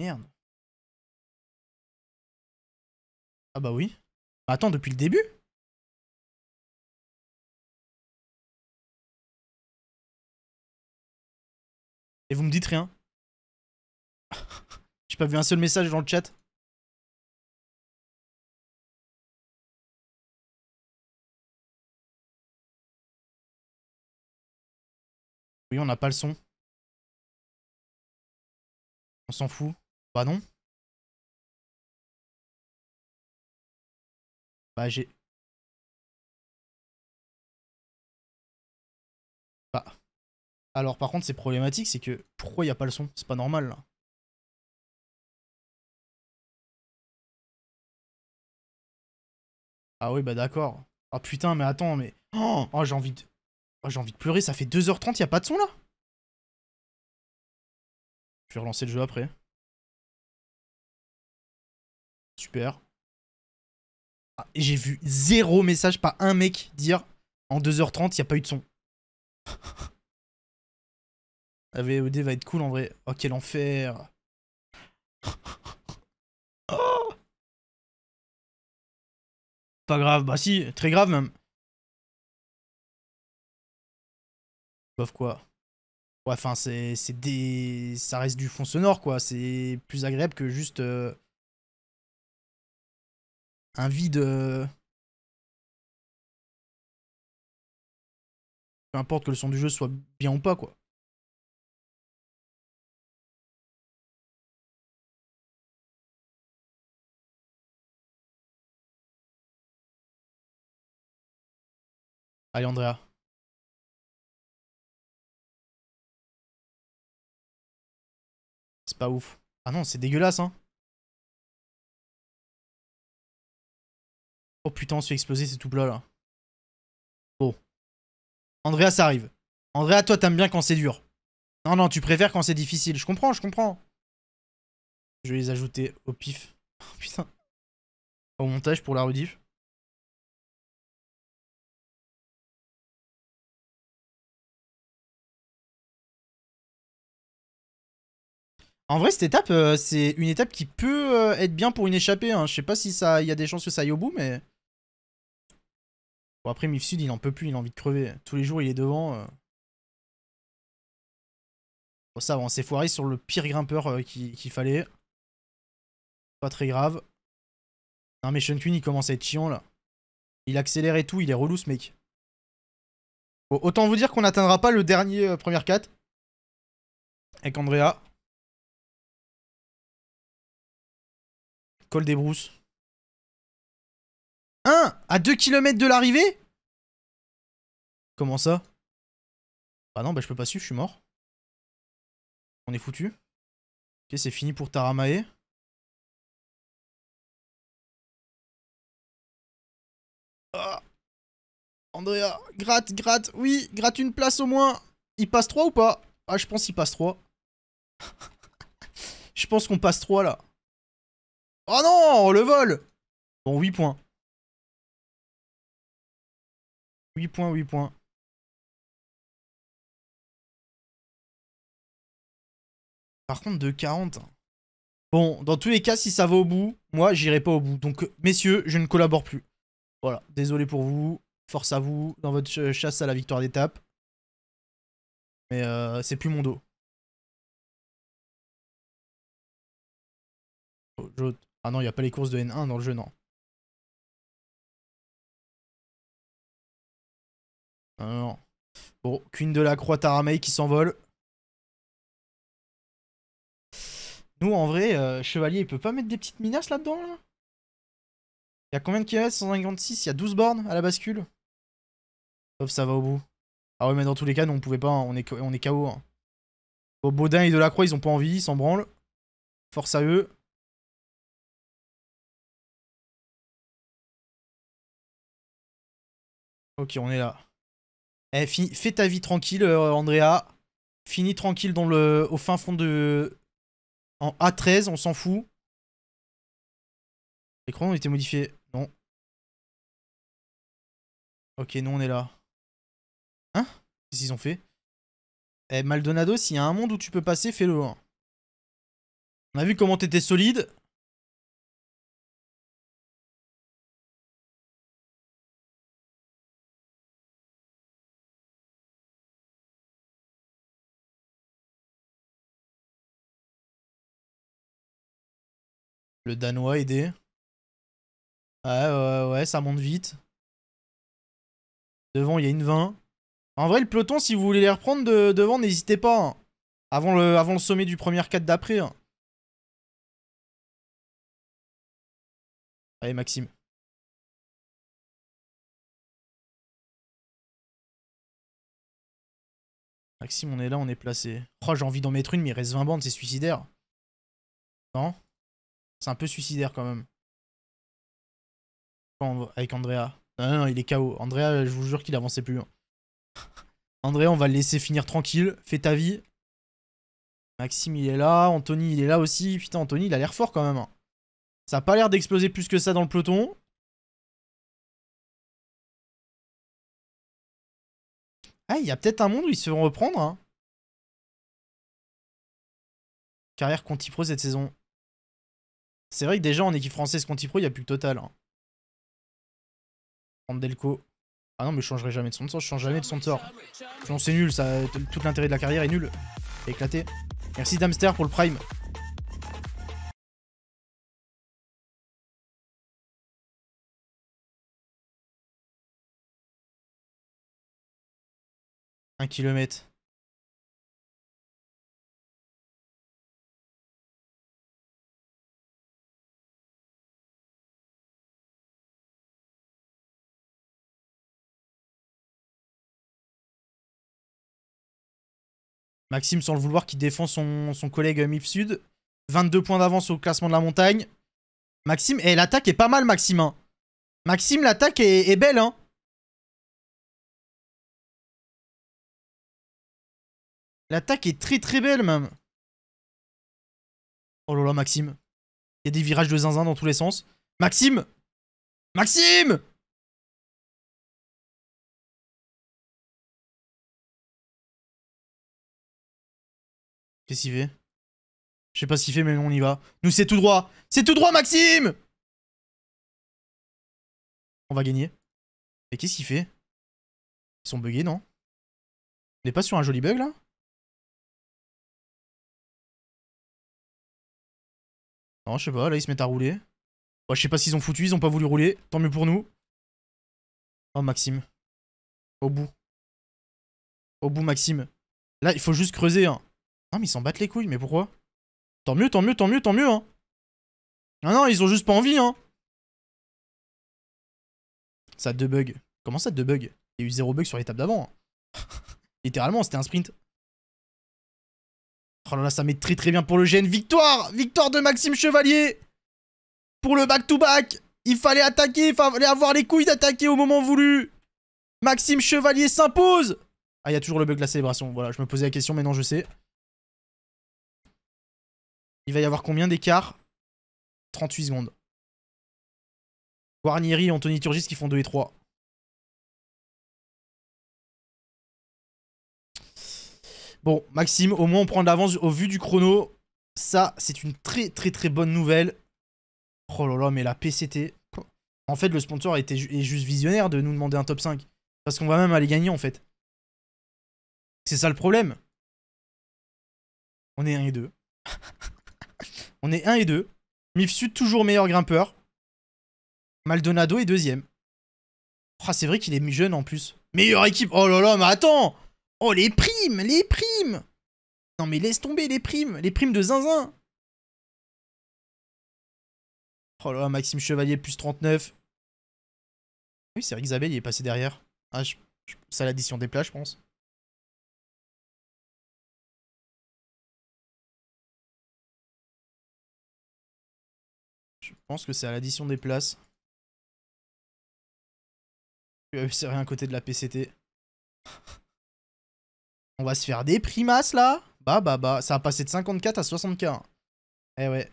Merde. Ah bah oui. Bah attends, depuis le début Et vous me dites rien J'ai pas vu un seul message dans le chat. Oui, on n'a pas le son. On s'en fout. Bah non. Bah j'ai... Alors par contre, c'est problématique, c'est que pourquoi il n'y a pas le son C'est pas normal là. Ah oui, bah d'accord. Ah putain, mais attends, mais... Oh, j'ai envie de... Oh, j'ai envie de pleurer, ça fait 2h30, y a pas de son là Je vais relancer le jeu après. Super. Ah, j'ai vu zéro message, pas un mec dire en 2h30, il y a pas eu de son. La VOD va être cool en vrai. Oh, quel enfer oh Pas grave, bah si, très grave même. Bof quoi Ouais, enfin, c'est des... Ça reste du fond sonore, quoi. C'est plus agréable que juste... Euh, un vide... Euh, peu importe que le son du jeu soit bien ou pas, quoi. Andrea. C'est pas ouf. Ah non, c'est dégueulasse, hein. Oh putain, on se fait exploser, c'est tout plat, là. Bon. Andrea, ça arrive. Andrea, toi, t'aimes bien quand c'est dur. Non, non, tu préfères quand c'est difficile. Je comprends, je comprends. Je vais les ajouter au pif. Oh, putain. Au montage pour la rediff. En vrai, cette étape, euh, c'est une étape qui peut euh, être bien pour une échappée. Hein. Je sais pas si ça, il y a des chances que ça aille au bout, mais... Bon, après, Mifsud, il en peut plus, il a envie de crever. Tous les jours, il est devant. Euh. Bon, ça, on s'est foiré sur le pire grimpeur qu'il fallait. Pas très grave. Non, mais Queen il commence à être chiant, là. Il accélère et tout, il est relou, ce mec. Bon, autant vous dire qu'on n'atteindra pas le dernier première 4. Avec Andrea. Col des Brousses. 1 à 2 km de l'arrivée Comment ça Ah non, bah je peux pas suivre, je suis mort. On est foutu. Ok, c'est fini pour Taramae. Ah. Andrea, gratte, gratte, oui, gratte une place au moins. Il passe 3 ou pas Ah, je pense qu'il passe 3. je pense qu'on passe 3 là. Oh non, le vol Bon, 8 points. 8 points, 8 points. Par contre, de 40. Bon, dans tous les cas, si ça va au bout, moi, j'irai pas au bout. Donc, messieurs, je ne collabore plus. Voilà, désolé pour vous. Force à vous dans votre chasse à la victoire d'étape. Mais euh, c'est plus mon dos. Oh, ah non, il n'y a pas les courses de N1 dans le jeu, ah non. Bon, Queen de la Croix Taramei qui s'envole. Nous, en vrai, euh, Chevalier, il peut pas mettre des petites minaces là-dedans, là, Il y a combien de kilomètres 156 Il y a 12 bornes à la bascule Sauf ça va au bout. Ah oui, mais dans tous les cas, nous, on pouvait pas. Hein. On, est, on est KO. Hein. Bon, Baudin et Croix ils ont pas envie, ils s'en branlent. Force à eux. Ok, on est là. Eh, fais ta vie tranquille, euh, Andrea. Finis tranquille dans le, au fin fond de... En A13, on s'en fout. Les chronos ont été modifiés. Non. Ok, nous, on est là. Hein Qu'est-ce qu'ils ont fait Eh, Maldonado, s'il y a un monde où tu peux passer, fais-le. Hein. On a vu comment t'étais solide. Le Danois aidé. Ouais, ouais, ouais, ça monte vite. Devant, il y a une 20. En vrai, le peloton, si vous voulez les reprendre devant, n'hésitez pas. Hein. Avant, le, avant le sommet du premier 4 d'après. Hein. Allez, Maxime. Maxime, on est là, on est placé. Oh, j'ai envie d'en mettre une, mais il reste 20 bandes, c'est suicidaire. Non c'est un peu suicidaire quand même. Avec Andrea. Non, non, il est KO. Andrea, je vous jure qu'il avançait plus. Hein. Andrea, on va le laisser finir tranquille. Fais ta vie. Maxime, il est là. Anthony, il est là aussi. Putain, Anthony, il a l'air fort quand même. Hein. Ça a pas l'air d'exploser plus que ça dans le peloton. Ah, il y a peut-être un monde où ils se vont reprendre. Hein. Carrière Conti Pro cette saison. C'est vrai que déjà en équipe française contre Pro, il n'y a plus que Total. Hein. Delco. Ah non, mais je changerai jamais de son sort. je change jamais de son sort. Sinon, c'est nul, ça, tout l'intérêt de la carrière est nul. éclaté. Merci Damster pour le prime. Un kilomètre. Maxime, sans le vouloir, qui défend son, collègue Mif Sud. 22 points d'avance au classement de la montagne. Maxime, et l'attaque est pas mal, Maxime. Hein. Maxime, l'attaque est, belle. Hein. L'attaque est très très belle, même. Oh là là, Maxime. Il y a des virages de zinzin dans tous les sens. Maxime Maxime Qu'est-ce qu'il fait Je sais pas ce qu'il fait, mais on y va. Nous, c'est tout droit. C'est tout droit, Maxime On va gagner. Et qu'est-ce qu'il fait Ils sont buggés, non On n'est pas sur un joli bug, là Non, je sais pas. Là, ils se mettent à rouler. je sais pas s'ils ont foutu. Ils ont pas voulu rouler. Tant mieux pour nous. Oh, Maxime. Au bout. Au bout, Maxime. Là, il faut juste creuser. Hein. Non, mais ils s'en battent les couilles, mais pourquoi Tant mieux, tant mieux, tant mieux, tant mieux, hein Non, ah non, ils ont juste pas envie, hein Ça deux bugs. Comment ça deux bugs Il y a eu zéro bug sur l'étape d'avant. Hein. Littéralement, c'était un sprint. Oh là là, ça met très très bien pour le GN. Victoire Victoire de Maxime Chevalier Pour le back-to-back Il fallait attaquer, il fallait avoir les couilles d'attaquer au moment voulu Maxime Chevalier s'impose Ah, il y a toujours le bug de la célébration. Voilà, je me posais la question, mais non, je sais. Il va y avoir combien d'écart 38 secondes. Guarnieri et Anthony Turgis qui font 2 et 3. Bon, Maxime, au moins on prend de l'avance au vu du chrono. Ça, c'est une très très très bonne nouvelle. Oh là là, mais la PCT. En fait, le sponsor est juste visionnaire de nous demander un top 5. Parce qu'on va même aller gagner en fait. C'est ça le problème. On est 1 et 2. On est 1 et 2. Mifsud, toujours meilleur grimpeur. Maldonado est deuxième. Ah, c'est vrai qu'il est jeune en plus. Meilleure équipe. Oh là là, mais attends Oh, les primes Les primes Non, mais laisse tomber les primes Les primes de zinzin Oh là là, Maxime Chevalier, plus 39. Oui, c'est Rick il est passé derrière. Ah, je, ça l'addition des plats, je pense. Je pense que c'est à l'addition des places. Euh, c'est rien à côté de la PCT. On va se faire des primas là Bah bah bah, ça a passé de 54 à 64. Eh ouais.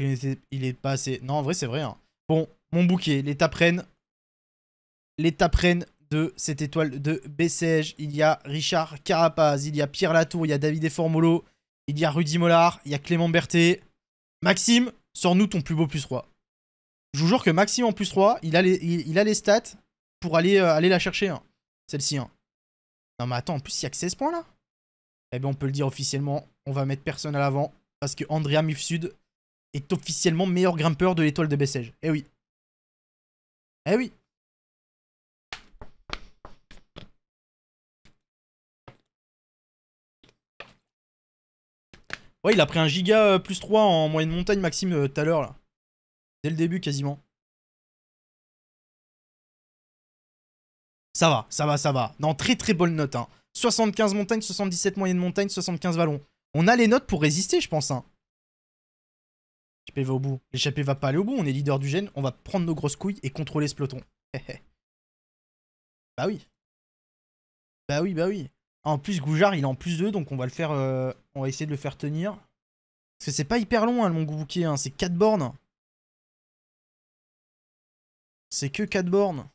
Il est passé. Non, en vrai, c'est vrai. Hein. Bon, mon bouquet, L'étape reine. L'étape reine de cette étoile de Bessège. Il y a Richard Carapaz, il y a Pierre Latour, il y a David Formolo. Il y a Rudy Mollard, il y a Clément Berthet. Maxime, sors-nous ton plus beau plus 3. Je vous jure que Maxime en plus 3, il a les, il, a les stats pour aller, euh, aller la chercher. Hein, celle-ci. Hein. Non mais attends, en plus il y a que 16 points là Eh bien on peut le dire officiellement, on va mettre personne à l'avant. Parce que Andrea Mifsud est officiellement meilleur grimpeur de l'étoile de Bessège. Eh oui. Eh oui. Ouais, il a pris un giga euh, plus 3 en moyenne montagne, Maxime, euh, tout à l'heure, là. Dès le début, quasiment. Ça va, ça va, ça va. Non, très très bonne note. 75 hein. montagnes, 77 moyenne montagne, 75 vallons. On a les notes pour résister, je pense. Hein. L'échappée va au bout. L'échappée va pas aller au bout, on est leader du gène, on va prendre nos grosses couilles et contrôler ce peloton. bah oui. Bah oui, bah oui. En plus, Goujard, il est en plus 2, donc on va le faire. Euh, on va essayer de le faire tenir. Parce que c'est pas hyper long, hein, le hein, c'est 4 bornes. C'est que 4 bornes.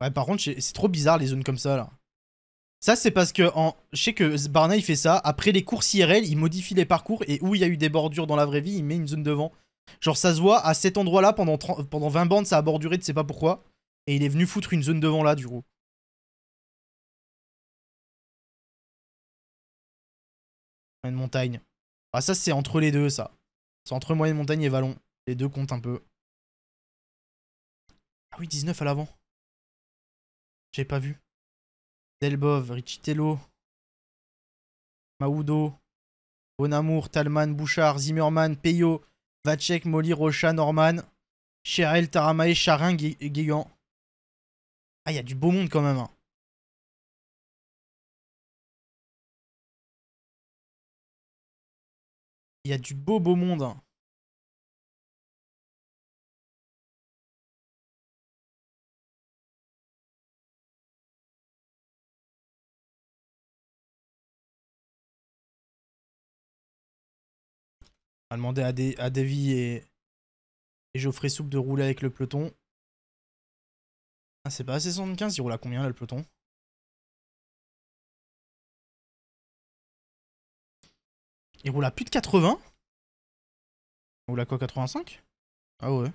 Ouais, par contre, c'est trop bizarre les zones comme ça là. Ça, c'est parce que en... je sais que Barna, il fait ça. Après les courses IRL, il modifie les parcours et où il y a eu des bordures dans la vraie vie, il met une zone devant. Genre, ça se voit à cet endroit-là pendant, pendant 20 bandes, ça a borduré, de sais pas pourquoi. Et il est venu foutre une zone devant là, du coup. Moyenne montagne. Ah, ça, c'est entre les deux, ça. C'est entre moyenne montagne et vallon. Les deux comptent un peu. Ah oui, 19 à l'avant. J'ai pas vu. Delbov, Richitello, Maudo, Bonamour, Talman, Bouchard, Zimmerman, Peyo, Vacek, Molly, Rocha, Norman, Cherel, Taramae, Charin, Guégan. Ah, il y a du beau monde quand même. Hein. Il y a du beau beau monde. Hein. demander à, des, à Davy et, et Geoffrey Soupe de rouler avec le peloton. Ah, c'est pas assez 75, il roule à combien là le peloton Il roule à plus de 80 Il roule à quoi 85 Ah ouais.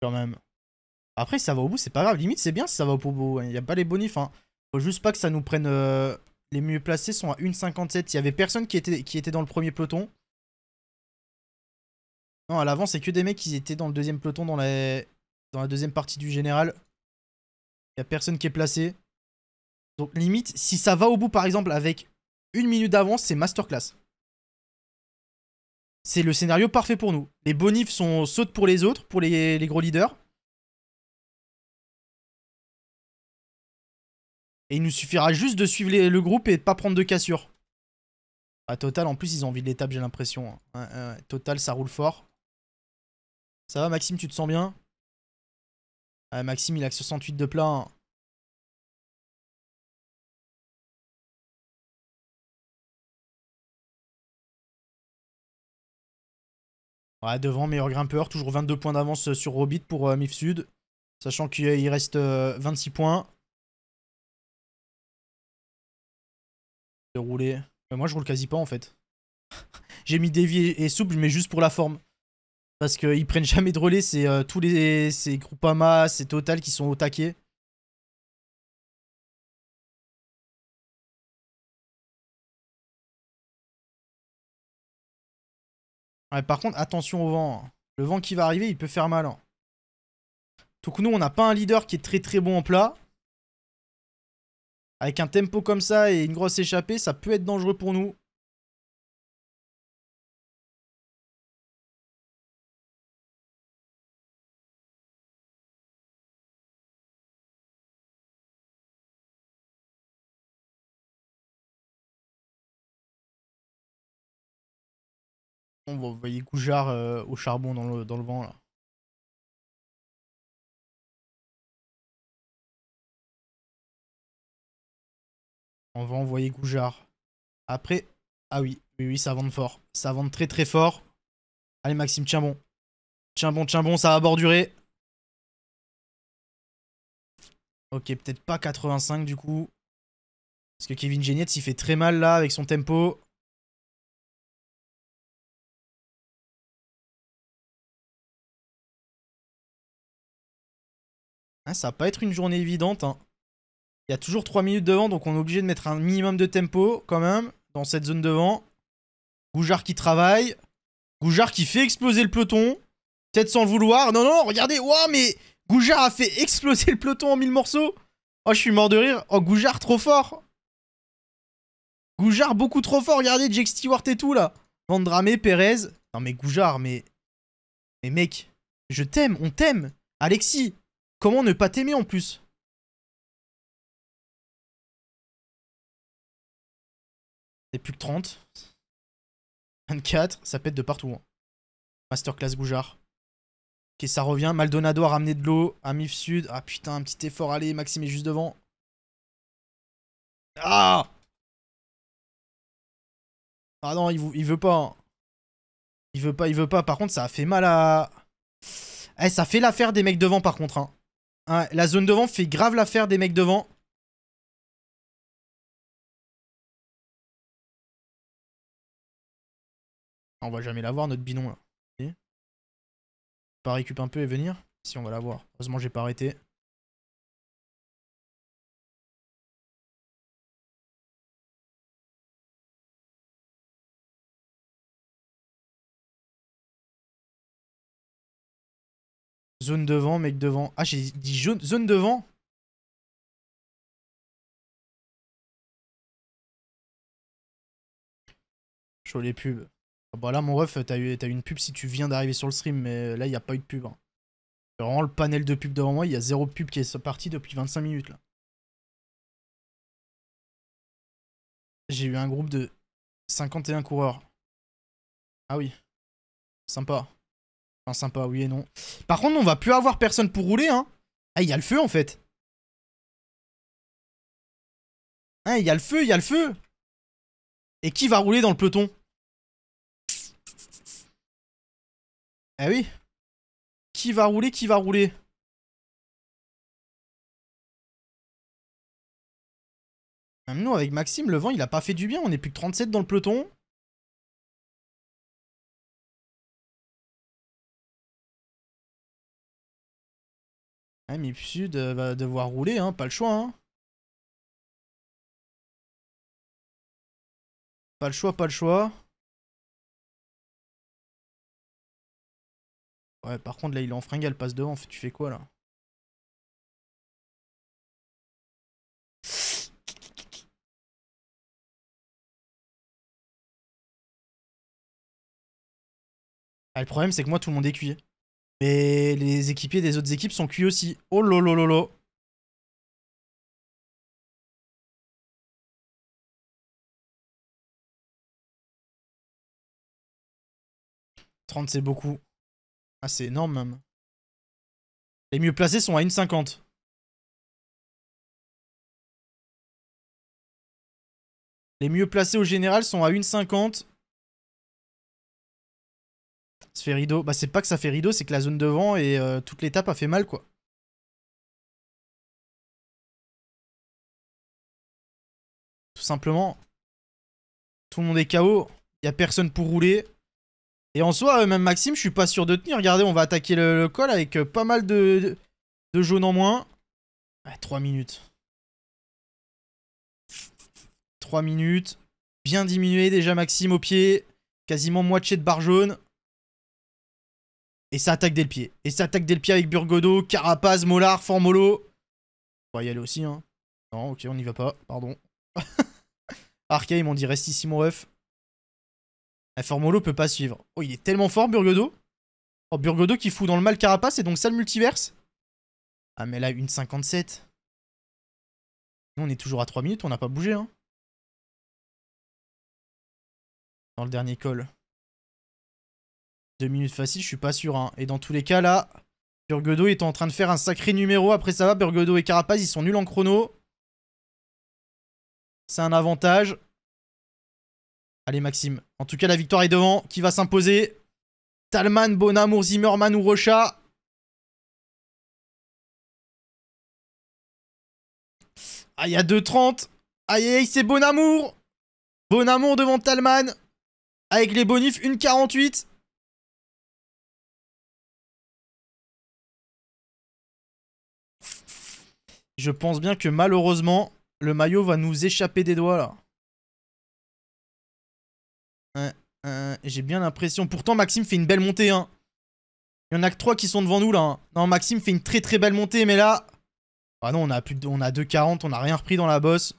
Quand même. Après, ça va au bout, c'est pas grave. Limite, c'est bien si ça va au bout. Il n'y a pas les bonifs. Hein. Faut juste pas que ça nous prenne euh, les mieux placés sont à 1,57. Il y avait personne qui était, qui était dans le premier peloton. Non, à l'avant, c'est que des mecs qui étaient dans le deuxième peloton, dans la, dans la deuxième partie du général. Il n'y a personne qui est placé. Donc limite, si ça va au bout, par exemple, avec une minute d'avance, c'est masterclass. C'est le scénario parfait pour nous. Les bonifs sont sautes pour les autres, pour les gros leaders. Et il nous suffira juste de suivre le groupe et de pas prendre de cassure. Ah, Total, en plus, ils ont envie de l'étape, j'ai l'impression. Total, ça roule fort. Ça va, Maxime, tu te sens bien Maxime, il a que 68 de plein. devant, meilleur grimpeur, toujours 22 points d'avance euh, sur Robit pour euh, Mif Sud. Sachant qu'il euh, reste 26 points. de rouler. Euh, moi, je roule quasi pas, en fait. J'ai mis dévié et souple, mais juste pour la forme. Parce qu'ils prennent jamais de relais, c'est euh, tous les c'est Groupama, c'est Total qui sont au taquet. par contre, attention au vent. Hein. Le vent qui va arriver, il peut faire mal. Hein. Donc nous, on n'a pas un leader qui est très très bon en plat. Avec un tempo comme ça et une grosse échappée, ça peut être dangereux pour nous. On va envoyer Goujard euh, au charbon dans le, dans le vent là. On va envoyer Goujard. Après, ah oui, oui, oui, ça vende fort. Ça vende très très fort. Allez Maxime, tiens bon. Tiens bon, tiens bon, ça va bordurer. Ok, peut-être pas 85 du coup. Parce que Kevin Geniet s'y fait très mal là avec son tempo. Ah, ça va pas être une journée évidente. Hein. Il y a toujours 3 minutes devant, donc on est obligé de mettre un minimum de tempo quand même dans cette zone devant. Goujard qui travaille. Goujard qui fait exploser le peloton. Peut-être sans le vouloir. Non, non, regardez. Ouah, mais Goujard a fait exploser le peloton en mille morceaux. Oh, je suis mort de rire. Oh, Goujard trop fort. Goujard beaucoup trop fort. Regardez, Jake Stewart et tout là. Vandramé, Perez. Non, mais Goujard, mais. Mais mec, je t'aime, on t'aime. Alexis, comment ne pas t'aimer en plus C'est plus que 30. 24, ça pète de partout. Hein. Masterclass Goujard. Ok, ça revient. Maldonado a ramené de l'eau. Amif Sud. Ah putain, un petit effort. Allez, Maxime est juste devant. Ah Ah non, il, veut pas. Hein. Il veut pas, il veut pas. Par contre, ça a fait mal à... Eh, ça fait l'affaire des mecs devant, par contre. Hein. la zone devant fait grave l'affaire des mecs devant. Ah, on va jamais l'avoir notre binon là. Pas récup un peu et venir Si on va l'avoir. Heureusement j'ai pas arrêté. Zone devant, mec devant. Ah, j'ai dit jaune. zone devant Chaud les pubs. Ah bah là, mon ref, t'as eu, une pub si tu viens d'arriver sur le stream, mais euh, là, il n'y a pas eu de pub. Hein. Vraiment, le panel de pub devant moi, il y a zéro pub qui est parti depuis 25 minutes là. J'ai eu un groupe de 51 coureurs. Ah oui. Sympa. Enfin, sympa, oui et non. Par contre, on va plus avoir personne pour rouler, hein. Ah, il y a le feu en fait. Hein, il y a le feu, il y a le feu. Et qui va rouler dans le peloton Eh oui Qui va rouler Qui va rouler ah, Même nous, avec Maxime, le vent, il a pas fait du bien. On est plus que 37 dans le peloton. Ah, mais Sud va devoir rouler, hein. hein, pas le choix. Pas le choix, pas le choix. Ouais, par contre, là, il est en fringue, elle passe devant. Tu fais quoi, là ah, le problème, c'est que moi, tout le monde est cuit. Mais les équipiers des autres équipes sont cuits aussi. Oh lolo. Trente, c'est beaucoup. Ah, c'est énorme même. Les mieux placés sont à 1,50. Les mieux placés au général sont à 1,50. Ça fait rideau. Bah, c'est pas que ça fait rideau, c'est que la zone devant et euh, toute l'étape a fait mal, quoi. Tout simplement. Tout le monde est KO. Il a personne pour rouler. Et en soi, euh, même Maxime, je suis pas sûr de tenir. Regardez, on va attaquer le, col avec euh, pas mal de, de, jaunes en moins. 3 minutes. 3 minutes. Bien diminué déjà Maxime au pied. Quasiment moitié de barre jaune. Et ça attaque dès le pied. Et ça attaque dès le pied avec Burgodo, Carapaz, Molar, Formolo. On va y aller aussi, hein. Non, ok, on n'y va pas. Pardon. ils on dit reste ici, mon ref. La Formolo peut pas suivre. Oh, il est tellement fort, Burgodo. Oh, Burgodo qui fout dans le mal Carapace et donc ça le multiverse. Ah, mais là, une 57. Nous, on est toujours à 3 minutes, on n'a pas bougé. Hein. Dans le dernier col. 2 minutes facile, je suis pas sûr. Hein. Et dans tous les cas, là, Burgodo est en train de faire un sacré numéro. Après, ça va, Burgodo et Carapace, ils sont nuls en chrono. C'est un avantage. Allez Maxime. En tout cas, la victoire est devant. Qui va s'imposer Talman, Bonamour, Zimmerman ou Rocha Ah, il y a 2,30. Aïe, aïe, c'est Bonamour. Bonamour devant Talman. Avec les bonifs, 1,48. Je pense bien que malheureusement, le maillot va nous échapper des doigts là. Euh, j'ai bien l'impression. Pourtant, Maxime fait une belle montée. Hein. Il y en a que 3 qui sont devant nous là. Hein. Non, Maxime fait une très très belle montée, mais là. Ah non, on a plus on a 2,40, on n'a rien repris dans la bosse.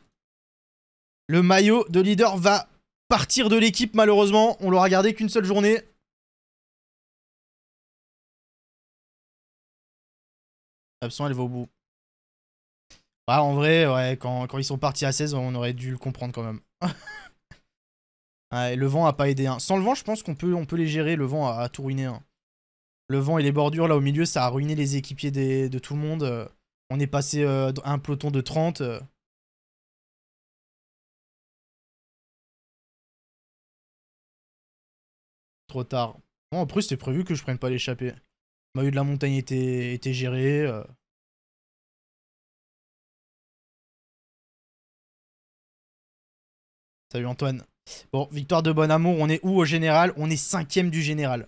Le maillot de leader va partir de l'équipe malheureusement. On l'aura gardé qu'une seule journée. Absent, elle va au bout. Ah, en vrai, ouais, quand, quand ils sont partis à 16, on aurait dû le comprendre quand même. Ah, le vent a pas aidé. Hein. Sans le vent, je pense qu'on peut, on peut les gérer. Le vent a, tout ruiné. Hein. Le vent et les bordures là au milieu, ça a ruiné les équipiers de tout le monde. Euh. on est passé euh, un peloton de 30. Euh. Trop tard. Bon en plus, c'était prévu que je prenne pas l'échappée. Ma de la montagne était, gérée géré. Salut Antoine. Bon, victoire de Bonamour, on est où au général On est cinquième du général.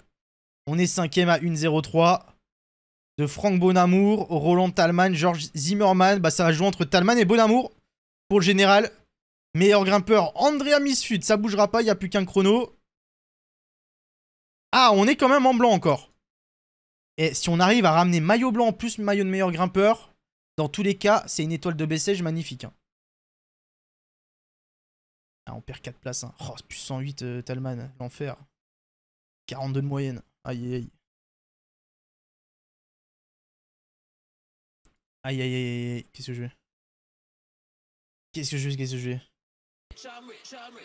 On est cinquième à 1-0-3. De Franck Bonamour, Roland Talman, George Zimmerman. Bah, ça va jouer entre Talman et Bonamour pour le général. Meilleur grimpeur, Andrea Misfud, Ça bougera pas, il n'y a plus qu'un chrono. Ah, on est quand même en blanc encore. Et si on arrive à ramener maillot blanc en plus maillot de meilleur grimpeur, dans tous les cas, c'est une étoile de baissage magnifique. Hein. Ah, on perd 4 places. Hein. Oh, plus 108 euh, Talman, l'enfer. 42 de moyenne. Aïe aïe aïe. Aïe aïe aïe aïe. Qu'est-ce que je vais Qu'est-ce que je vais Qu'est-ce que je vais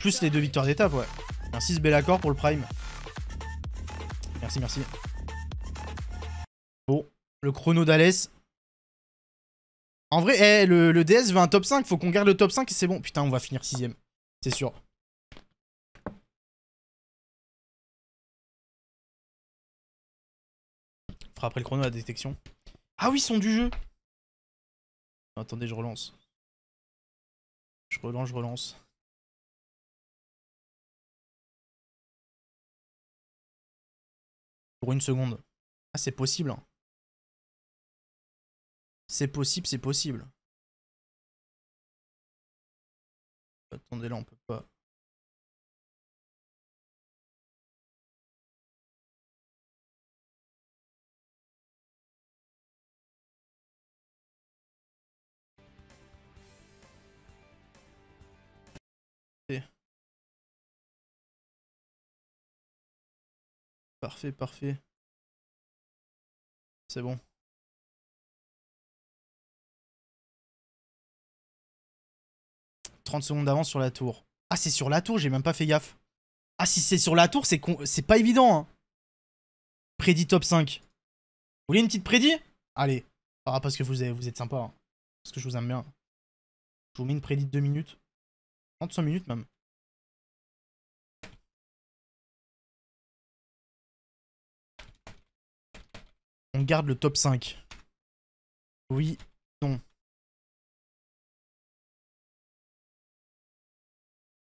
Plus les deux victoires d'étape, ouais. Merci, ce bel accord pour le prime. Merci, merci. Bon, le chrono d'Alès. En vrai, eh, le, le DS veut un top 5, faut qu'on garde le top 5 et c'est bon. Putain, on va finir 6ème. C'est sûr. après le chrono à la détection. Ah oui, ils sont du jeu Attendez, je relance. Je relance, je relance. Pour une seconde. Ah, c'est possible. Hein. C'est possible, c'est possible. Attendez, là, on peut pas. Parfait, parfait. C'est bon. 30 secondes d'avance sur la tour. Ah, c'est sur la tour, j'ai même pas fait gaffe. Ah, si c'est sur la tour, c'est c'est pas évident. Hein. Prédit top 5. Vous voulez une petite prédit Allez. Ah, parce que vous, vous êtes sympa. Hein. Parce que je vous aime bien. Je vous mets une prédit de 2 minutes. 35 minutes même. On garde le top 5. Oui,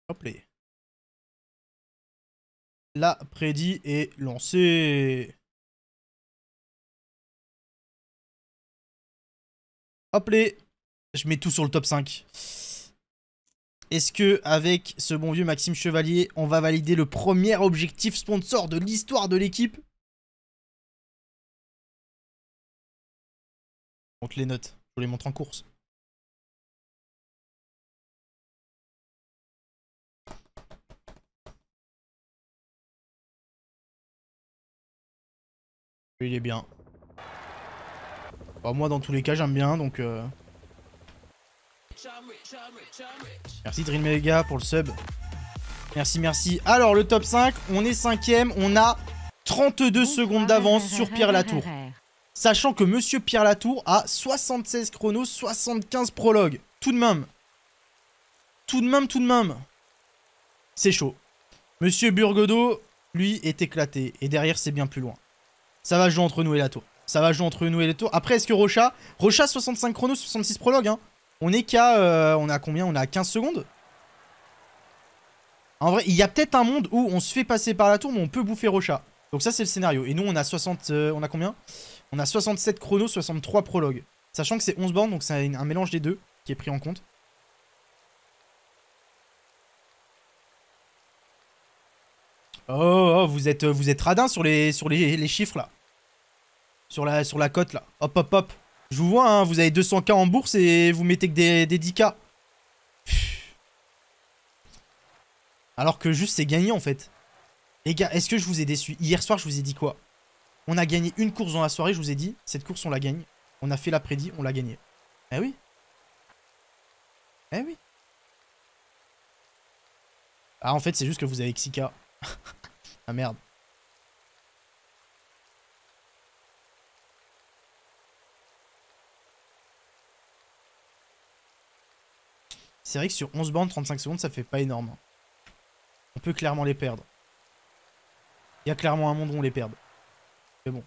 Hop là. La prédit est lancée. Hop Je mets tout sur le top 5. Est-ce que avec ce bon vieux Maxime Chevalier, on va valider le premier objectif sponsor de l'histoire de l'équipe Montre les notes, je vous les montre en course. Il est bien. pas bah, moi, dans tous les cas, j'aime bien, donc... Euh. Merci Dream Mega pour le sub. Merci, merci. Alors, le top 5, on est 5ème, on a 32 secondes d'avance sur Pierre Latour. Sachant que Monsieur Pierre Latour a 76 chronos, 75 prologues. Tout de même. Tout de même, tout de même. C'est chaud. Monsieur Burgodo, lui, est éclaté. Et derrière, c'est bien plus loin. Ça va jouer entre nous et la tour. Ça va jouer entre nous et la tour. Après, est-ce que Rocha Rocha, 65 chronos, 66 prologue. Hein. On est qu'à... Euh, on a combien On a 15 secondes En vrai, il y a peut-être un monde où on se fait passer par la tour, mais on peut bouffer Rocha. Donc ça, c'est le scénario. Et nous, on a 60... Euh, on a combien On a 67 chronos, 63 prologue. Sachant que c'est 11 bornes, donc c'est un mélange des deux qui est pris en compte. Oh, oh, vous êtes, vous êtes radin sur les, sur les chiffres là. Sur la, sur la cote, là. Hop, hop, hop. Je vous vois, hein, vous avez 200K en bourse et vous mettez que des, 10K. Alors que juste, c'est gagné, en fait. Les gars, est-ce que je vous ai déçu Hier soir, je vous ai dit quoi On a gagné une course dans la soirée, je vous ai dit. Cette course, on la gagne. On a fait la prédit, on l'a gagné. Eh oui. Eh oui. Ah, en fait, c'est juste que vous avez cas ah, merde. C'est vrai que sur 11 bandes, 35 secondes, ça fait pas énorme. Hein. On peut clairement les perdre. Il y a clairement un monde où on les perd. Mais bon.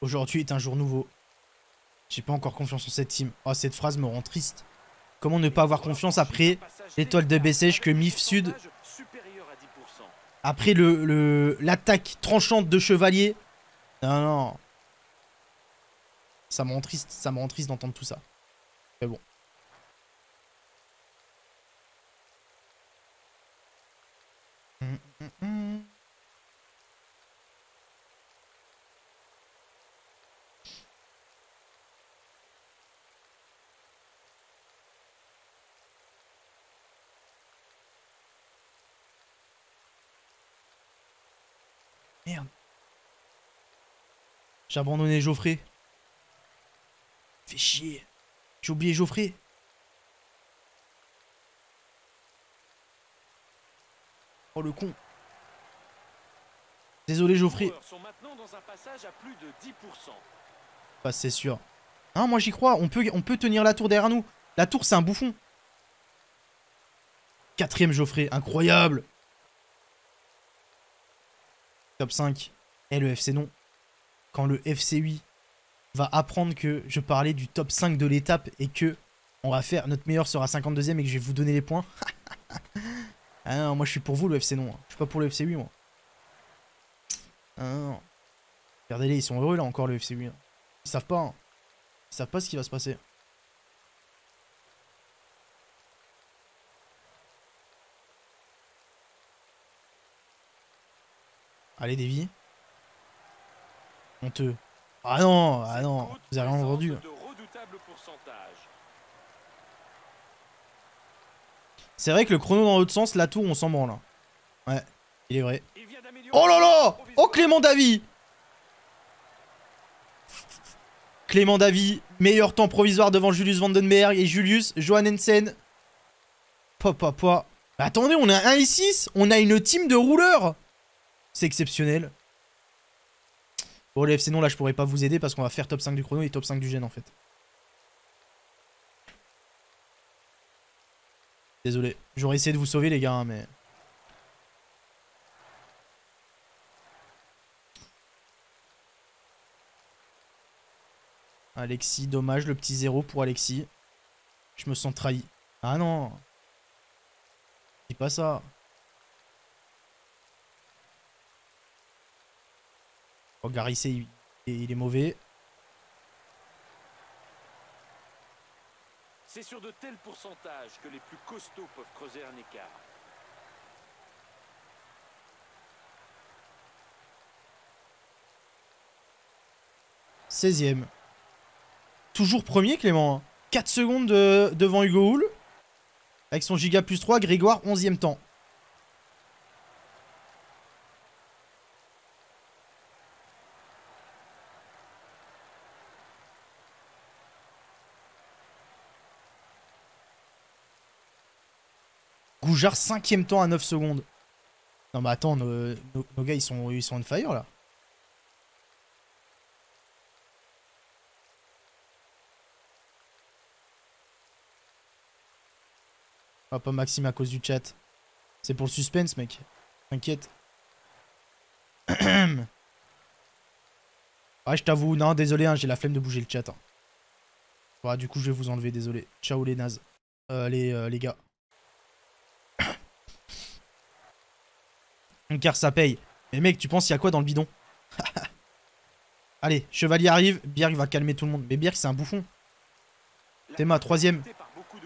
Aujourd'hui est un jour nouveau. J'ai pas encore confiance en cette team. Oh, cette phrase me rend triste. Comment ne pas avoir confiance après l'étoile de BC que MIF Sud après le l'attaque tranchante de chevalier. Non, non. Ça triste, ça me triste d'entendre tout ça. Mais bon. J'ai abandonné Geoffrey. Fais chier. J'ai oublié Geoffrey. Oh le con. Désolé Geoffrey. Bah c'est sûr. Hein, moi j'y crois, on peut, on peut tenir la tour derrière nous. La tour c'est un bouffon. Quatrième Geoffrey, incroyable. Top 5. Eh le FC non quand le FCI va apprendre que je parlais du top 5 de l'étape et que on va faire notre meilleur sera 52ème et que je vais vous donner les points. Ah moi je suis pour vous le FC non, hein. je suis pas pour le FC moi. Ah Regardez-les, ils sont heureux là encore le FC 8. Hein. Ils savent pas. Hein. Ils savent pas ce qui va se passer. Allez, Davy. Honteux. Ah non, ah non, vous avez rien entendu. C'est vrai que le chrono dans l'autre sens, la tour, on s'en branle. Hein. Ouais, il est vrai. Oh là là Oh Clément Davy Clément Davy, meilleur temps provisoire devant Julius Vandenberg et Julius Pop, pop pop. Attendez, on a un et 6, on a une team de rouleurs. C'est exceptionnel. Bon, les FC non, là, je pourrais pas vous aider parce qu'on va faire top 5 du chrono et top 5 du gène, en fait. Désolé. J'aurais essayé de vous sauver, les gars, hein, mais... Alexis, dommage, le petit zéro pour Alexis. Je me sens trahi. Ah non C'est pas ça Oh, il, est mauvais. C'est sur de tels pourcentages que les plus costauds peuvent creuser un écart. Seizième. Toujours premier Clément. 4 hein. secondes devant Hugo Hull. Avec son giga plus 3, Grégoire 11e temps. Genre cinquième temps à 9 secondes. Non mais attends, nos, gars ils sont, ils sont on fire là. Ah, pas Maxime à cause du chat. C'est pour le suspense mec. T'inquiète. ah je t'avoue, non désolé, hein, j'ai la flemme de bouger le chat. Hein. Bah, du coup je vais vous enlever, désolé. Ciao les nazes. Euh, les, euh, les gars. Car ça paye. Mais mec, tu penses il y a quoi dans le bidon Allez, Chevalier arrive, Bierg va calmer tout le monde. Mais Bierg, c'est un bouffon. Théma, troisième.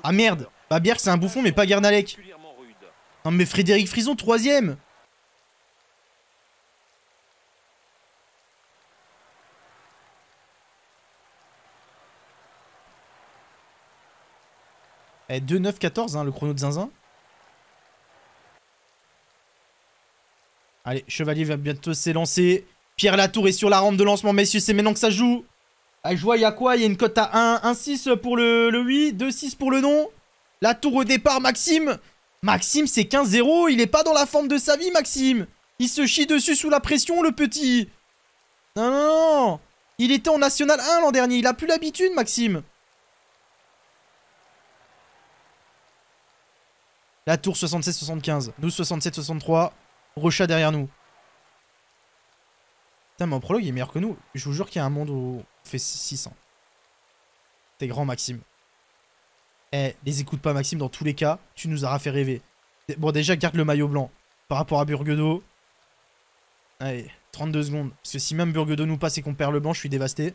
Ah merde Bah Bierg, c'est un bouffon, mais pas Garnalek. Non mais Frédéric Frison, troisième Eh, 2-9-14, hein, le chrono de Zinzin. Allez, Chevalier va bientôt s'élancer. Pierre Latour est sur la rampe de lancement, messieurs. C'est maintenant que ça joue. Ah, je vois, il y a quoi Il y a une cote à 1. 1-6 pour le, le oui, 2-6 pour le non. Latour au départ, Maxime. Maxime, c'est 15-0. Il n'est pas dans la forme de sa vie, Maxime. Il se chie dessus sous la pression, le petit. Non, non, non. Il était en National 1 l'an dernier. Il a plus l'habitude, Maxime. La tour 76-75. Nous 67-63. Rocha derrière nous. Putain, mais en prologue, il est meilleur que nous. Je vous jure qu'il y a un monde où on fait 600. T'es grand, Maxime. Eh, les écoute pas, Maxime. Dans tous les cas, tu nous auras fait rêver. Bon, déjà, garde le maillot blanc. Par rapport à Burguedo. Allez, 32 secondes. Parce que si même Burguedo nous passe et qu'on perd le blanc, je suis dévasté.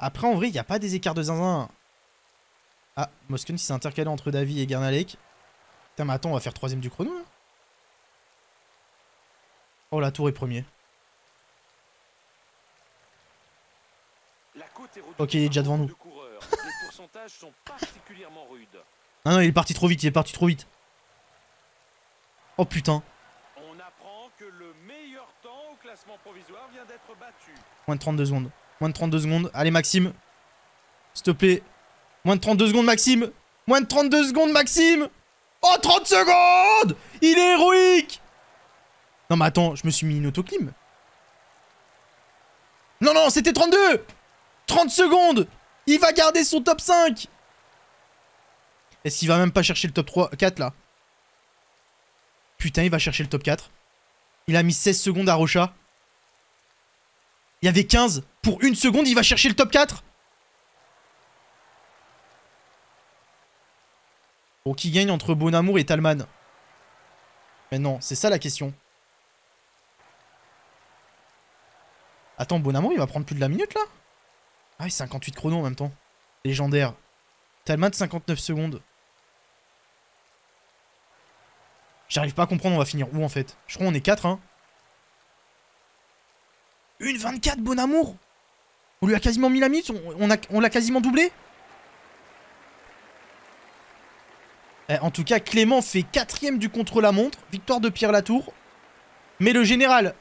Après, en vrai, il n'y a pas des écarts de zinzin. Ah, Mosken s'est intercalé entre Davy et Garnalek. Putain, mais attends, on va faire troisième du chrono, hein. Oh, la tour est premier. Ok, il est déjà devant nous. Ah non, il est parti trop vite, il est parti trop vite. Oh putain. au Moins de 32 secondes. Moins de 32 secondes. Allez Maxime. S'il te plaît. Moins de 32 secondes, Maxime Moins de 32 secondes, Maxime Oh, 30 secondes Il est héroïque Non, mais attends, je me suis mis une autoclim. Non, non, c'était 32 30 secondes Il va garder son top 5 Est-ce qu'il va même pas chercher le top 3, 4, là Putain, il va chercher le top 4. Il a mis 16 secondes à Rocha. Il y avait 15. Pour une seconde, il va chercher le top 4 Oh qui gagne entre Bonamour et Talman Mais non, c'est ça la question. Attends, Bonamour, il va prendre plus de la minute, là Ah, 58 chrono en même temps. Légendaire. Talman, 59 secondes. J'arrive pas à comprendre, on va finir où, en fait Je crois qu'on est 4, hein. Une 24, Bonamour On lui a quasiment mis la minute on l'a quasiment doublé Euh, en tout cas, Clément fait quatrième du contre-la-montre. Victoire de Pierre Latour. Mais le général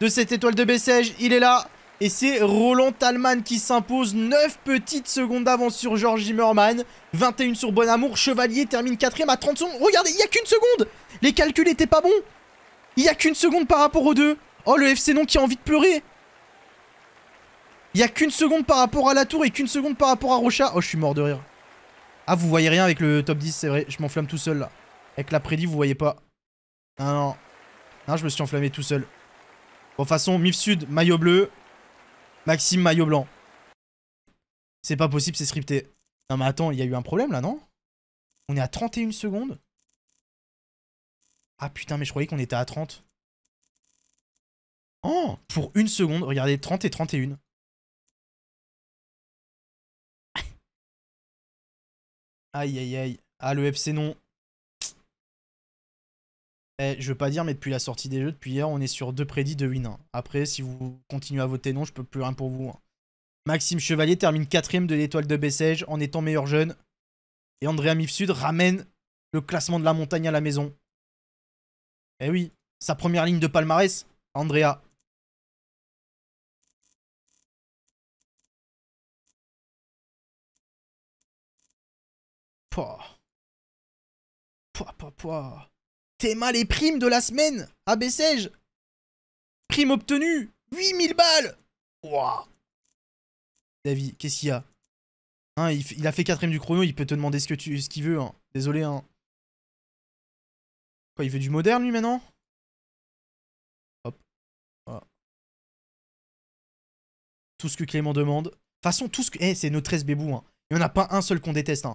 de cette étoile de Bessège, il est là. Et c'est Roland Talman qui s'impose 9 petites secondes d'avance sur Georges Zimmerman. 21 sur Bonamour. Chevalier termine quatrième à 30 secondes. Regardez, il n'y a qu'une seconde Les calculs n'étaient pas bons Il n'y a qu'une seconde par rapport aux deux Oh, le FC Non qui a envie de pleurer Il n'y a qu'une seconde par rapport à Latour et qu'une seconde par rapport à Rocha. Oh, je suis mort de rire. Ah, vous voyez rien avec le top 10, c'est vrai. Je m'enflamme tout seul, là. Avec la prédit, vous voyez pas. Non, non. Non, je me suis enflammé tout seul. Bon, façon, Mif Sud, maillot bleu. Maxime, maillot blanc. C'est pas possible, c'est scripté. Non, mais attends, il y a eu un problème, là, non On est à 31 secondes Ah, putain, mais je croyais qu'on était à 30. Oh Pour une seconde, regardez, 30 et 31. Aïe, aïe, aïe. Ah, le FC non. Eh, je veux pas dire, mais depuis la sortie des jeux, depuis hier, on est sur deux prédits, de win. Après, si vous continuez à voter non, je peux plus rien pour vous. Hein. Maxime Chevalier termine quatrième de l'étoile de Bessège en étant meilleur jeune. Et Andrea Mifsud ramène le classement de la montagne à la maison. Eh oui, sa première ligne de palmarès, Andrea. Pouah. Pouah, les primes de la semaine Abaissais-je Prime obtenue 8000 balles David, qu'est-ce qu'il y a hein, il, a fait quatrième du chrono, il peut te demander ce que tu, qu'il veut. Hein. Désolé. Hein. Quoi, il veut du moderne lui maintenant Hop. Tout ce que Clément demande. De toute façon, tout ce que... Eh, c'est nos 13 bébou. Hein. Il n'y en a pas un seul qu'on déteste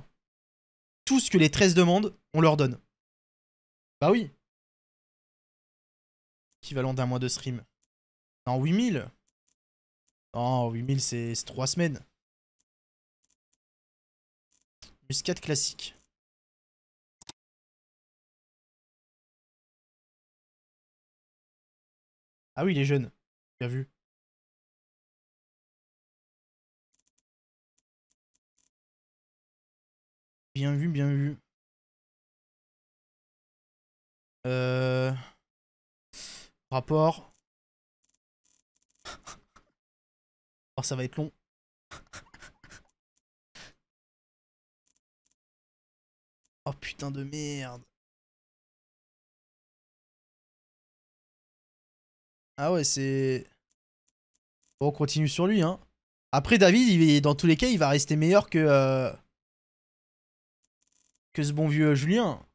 ce que les 13 demandent, on leur donne. Bah oui. Équivalent d'un mois de stream. Non, 8000. Non, 8000, c'est 3 semaines. Muscat classique. Ah oui, les jeunes Bien vu. Bien vu, bien vu. Euh... Rapport. oh, ça va être long. oh putain de merde. Ah ouais, c'est... Bon, on continue sur lui, hein. Après, David, il dans tous les cas, il va rester meilleur que... Euh, que ce bon vieux Julien.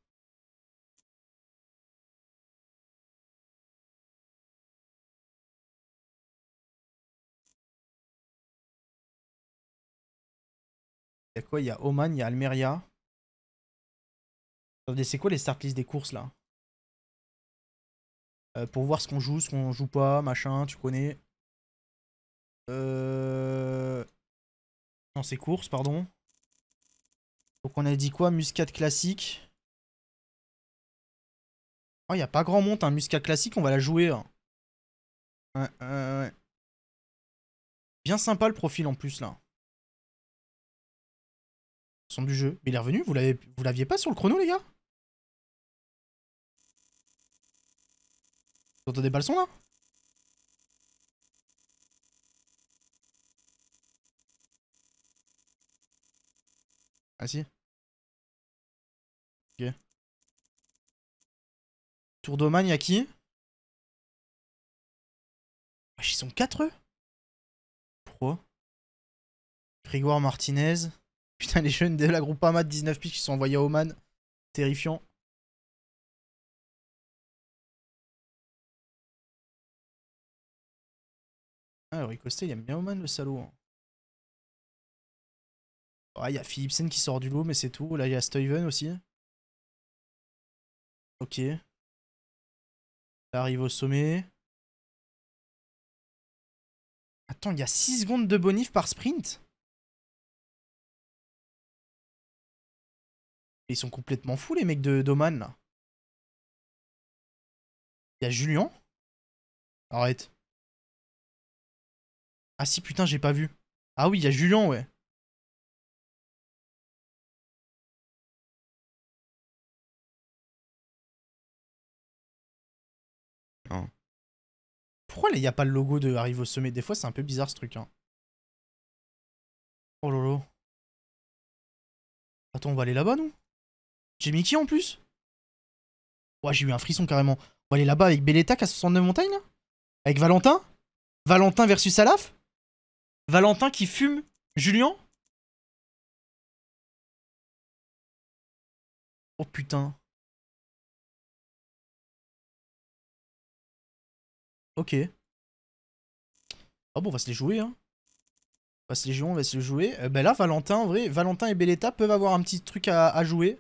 Il quoi Il y a Oman, il y a Almeria. c'est quoi les start list des courses là euh, Pour voir ce qu'on joue, ce qu'on joue pas, machin, tu connais. Euh... Non, c'est courses, pardon. Donc on a dit quoi Muscat classique. Oh, il a pas grand monde, un hein. Muscat classique, on va la jouer. Hein. Ouais, ouais. Bien sympa le profil en plus là. Son du jeu. Mais il est revenu, vous l'aviez pas sur le chrono les gars Vous entendez pas le là Ah si. Tour d'Oman, a qui ah, Ils sont 4 eux Pourquoi Grégoire Martinez. Putain, les jeunes de la groupe de 19 pics qui sont envoyés à Oman. Terrifiant. Ah, le ricosté, il aime bien Oman, le salaud. Hein. Ah, il y a Philipsen qui sort du lot, mais c'est tout. Là, il y a Stuyven aussi. Ok. Ça arrive au sommet. Attends, il y a 6 secondes de bonif par sprint Ils sont complètement fous les mecs de d'Oman là. Il y a Julien Arrête. Ah si putain j'ai pas vu. Ah oui, il y a Julien ouais. Pourquoi il n'y a pas le logo de Arrive au sommet Des fois, c'est un peu bizarre ce truc. Hein. Oh lolo. Attends, on va aller là-bas, nous J'ai Mickey en plus Ouais, j'ai eu un frisson carrément. On va aller là-bas avec Belletac à 69 montagnes Avec Valentin Valentin versus Salaf Valentin qui fume Julien Oh putain. Ok. Ah bon, on va se les jouer, hein. On va se les jouer, on va se les jouer. Euh, bah là, Valentin, en vrai, Valentin et Belletta peuvent avoir un petit truc à, jouer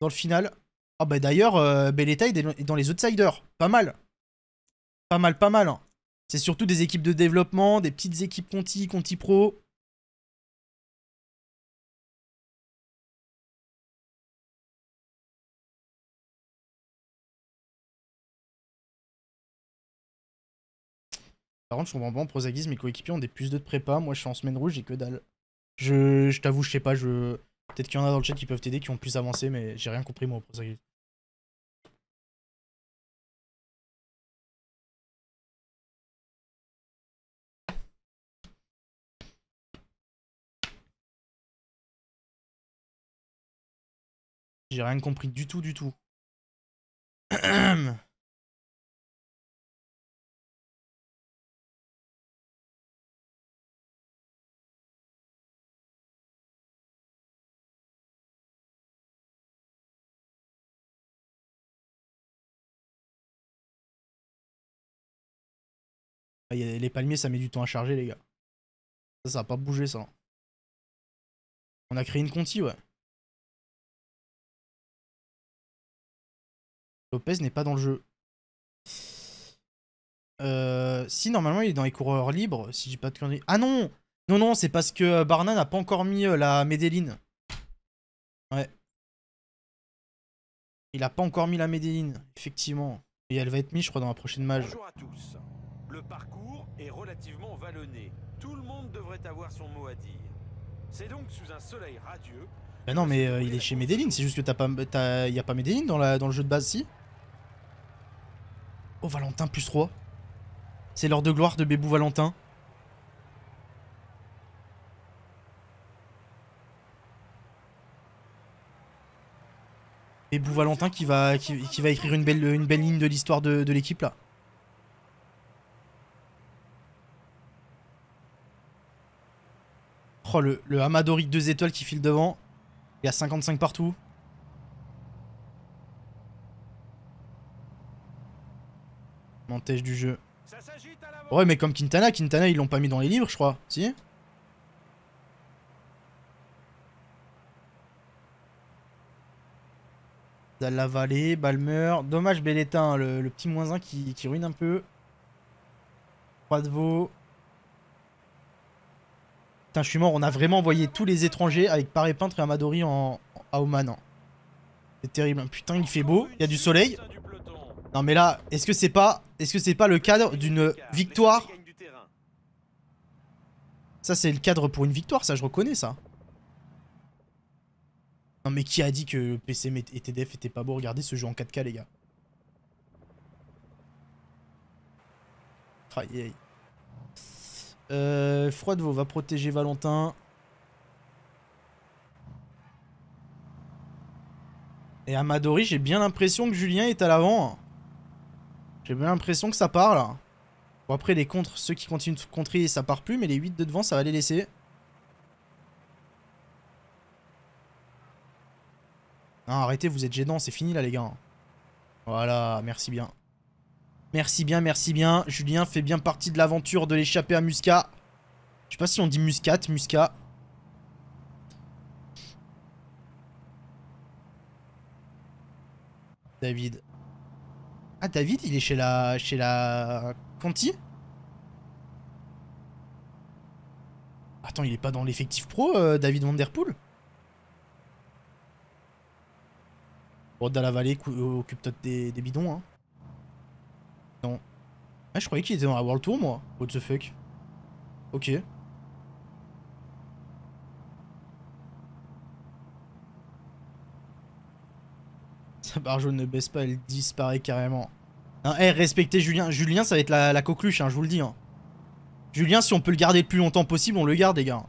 dans le final. Ah bah d'ailleurs, euh, Belletta est dans les outsiders. Pas mal. Pas mal, pas mal. Hein. C'est surtout des équipes de développement, des petites équipes Conti, Conti Pro. Par contre, je comprends pas, mes coéquipiers ont des plus de prépa. Moi, je suis en semaine rouge, j'ai que dalle. Je, t'avoue, je sais pas, je. Peut-être qu'il y en a dans le chat qui peuvent t'aider, qui ont plus avancé, mais j'ai rien compris, moi, au prosagisme. J'ai rien compris du tout, du tout. Ah, les palmiers, ça met du temps à charger, les gars. Ça, ça a pas bougé, ça. Hein. On a créé une Conti, ouais. Lopez n'est pas dans le jeu. Euh, si, normalement, il est dans les coureurs libres, si j'ai pas de conneries. Ah non Non, non, c'est parce que euh, Barna n'a pas encore mis euh, la Medellin. Ouais. Il a pas encore mis la Medellin, effectivement. Et elle va être mise, je crois, dans la prochaine mage. Bonjour à tous. Le parcours est relativement vallonné. Tout le monde devrait avoir son mot à dire. C'est donc sous un soleil radieux. Mais non, mais euh, il est chez Medellin, c'est juste que t'as pas, y a pas Medellin dans, le jeu de base, si Oh, Valentin plus 3. C'est l'heure de gloire de Bébou Valentin. Bébou Valentin qui va, qui, va écrire une belle, une belle ligne de l'histoire de l'équipe là. Oh, le, le Amadori 2 étoiles qui file devant. Il y a 55 partout. montage du jeu. Ouais, mais comme Quintana, Quintana, ils l'ont pas mis dans les livres, je crois. Si la Vallée, Balmer. Dommage Belletin, le, petit moins 1 qui, qui, ruine un peu. Croix de veau Putain, je suis mort, on a vraiment envoyé tous les étrangers avec Paris Peintre et Amadori en... à hein. C'est terrible. Hein. Putain, il fait beau, il y a du soleil. Non mais là, est-ce que c'est pas est-ce que c'est pas le cadre d'une victoire Ça c'est le cadre pour une victoire, ça je reconnais ça. Non mais qui a dit que PC et TDF était pas beau Regardez ce jeu en 4K les gars. Aïe, euh, Froidevaux va protéger Valentin. Et Amadori, j'ai bien l'impression que Julien est à l'avant. J'ai bien l'impression que ça part là. Bon après les contres, ceux qui continuent de contrer, ça part plus, mais les 8 de devant, ça va les laisser. Non, arrêtez, vous êtes gênants, c'est fini là les gars. Voilà, merci bien. Merci bien, merci bien. Julien fait bien partie de l'aventure de l'échapper à Muscat. Je sais pas si on dit Muscat, Muscat. David. Ah, David, il est chez la... chez la... Conti Attends, il est pas dans l'effectif pro, euh, David Vanderpool Bon, la Vallée, euh, occupe des, des bidons, hein. Ah, je croyais qu'il était dans la World Tour, moi. What the fuck. Ok. Sa barre jaune ne baisse pas, elle disparaît carrément. Hein, respectez Julien. Julien, ça va être la, coqueluche, hein, je vous le dis. Hein. Julien, si on peut le garder le plus longtemps possible, on le garde, les gars.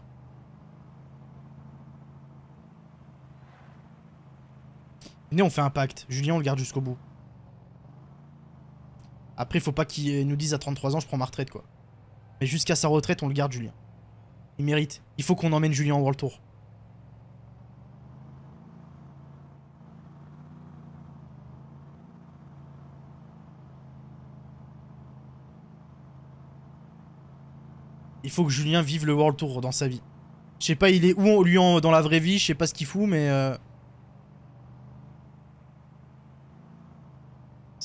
Venez, on fait un pacte. Julien, on le garde jusqu'au bout. Après, faut pas qu'il nous dise à 33 ans, je prends ma retraite, quoi. Mais jusqu'à sa retraite, on le garde, Julien. Il mérite. Il faut qu'on emmène Julien au World Tour. Il faut que Julien vive le World Tour dans sa vie. Je sais pas, il est où lui dans la vraie vie, je sais pas ce qu'il fout, mais... Euh,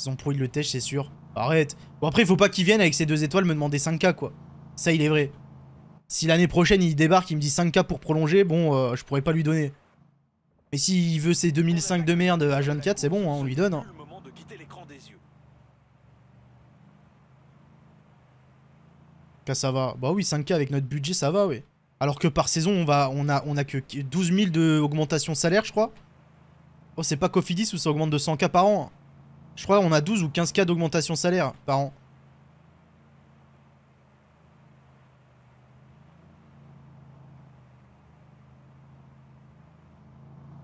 Ils ont le tèche, c'est sûr. Arrête. Bon, après, il faut pas qu'il vienne avec ses deux étoiles me demander 5K, quoi. Ça, il est vrai. Si l'année prochaine, il débarque, il me dit 5K pour prolonger, bon, euh, je pourrais pas lui donner. Mais s'il veut ses 2005 de merde à Jeune 4, c'est bon, hein, on lui donne. 5k hein. ça va. Bah oui, 5K avec notre budget, ça va, oui. Alors que par saison, on, va, on, a, on a que 12 000 augmentation salaire, je crois. Oh, c'est pas Cofidis où ça augmente de 100K par an. Je crois qu'on a 12 ou 15 cas d'augmentation salaire par an.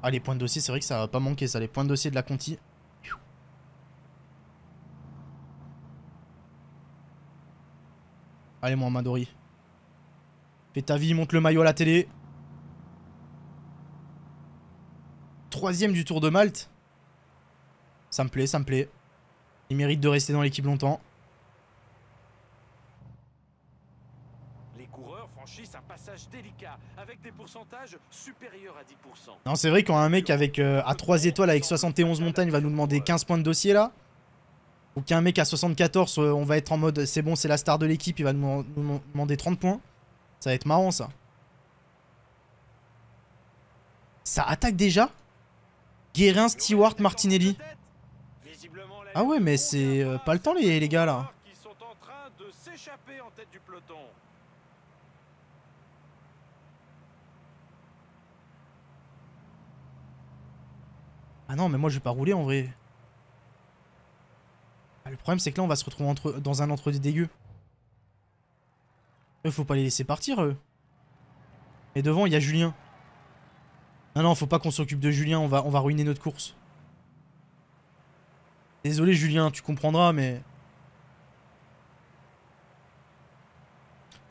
Ah, les points de dossier, c'est vrai que ça va pas manquer, ça. Les points de dossier de la Conti. Allez, moi, Madori. Fais ta vie, monte le maillot à la télé. Troisième du Tour de Malte. Ça me plaît, ça me plaît. Il mérite de rester dans l'équipe longtemps. Les coureurs franchissent un passage délicat avec des pourcentages supérieurs à 10%. Non, c'est vrai quand un mec avec euh, à 3 étoiles avec 71 montagnes va nous demander 15 points de dossier là ou qu'un mec à 74, euh, on va être en mode c'est bon, c'est la star de l'équipe, il va nous demander 30 points. Ça va être marrant ça. Ça attaque déjà Guérin, Stewart, Martinelli. Ah ouais, mais c'est euh, pas le temps les, gars là. Ah non, mais moi je vais pas rouler en vrai. Ah, le problème c'est que là on va se retrouver dans un entre des dégueux. Eux, faut pas les laisser partir eux. Et devant, il y a Julien. Ah non, faut pas qu'on s'occupe de Julien, on va, on va ruiner notre course. Désolé Julien, tu comprendras, mais...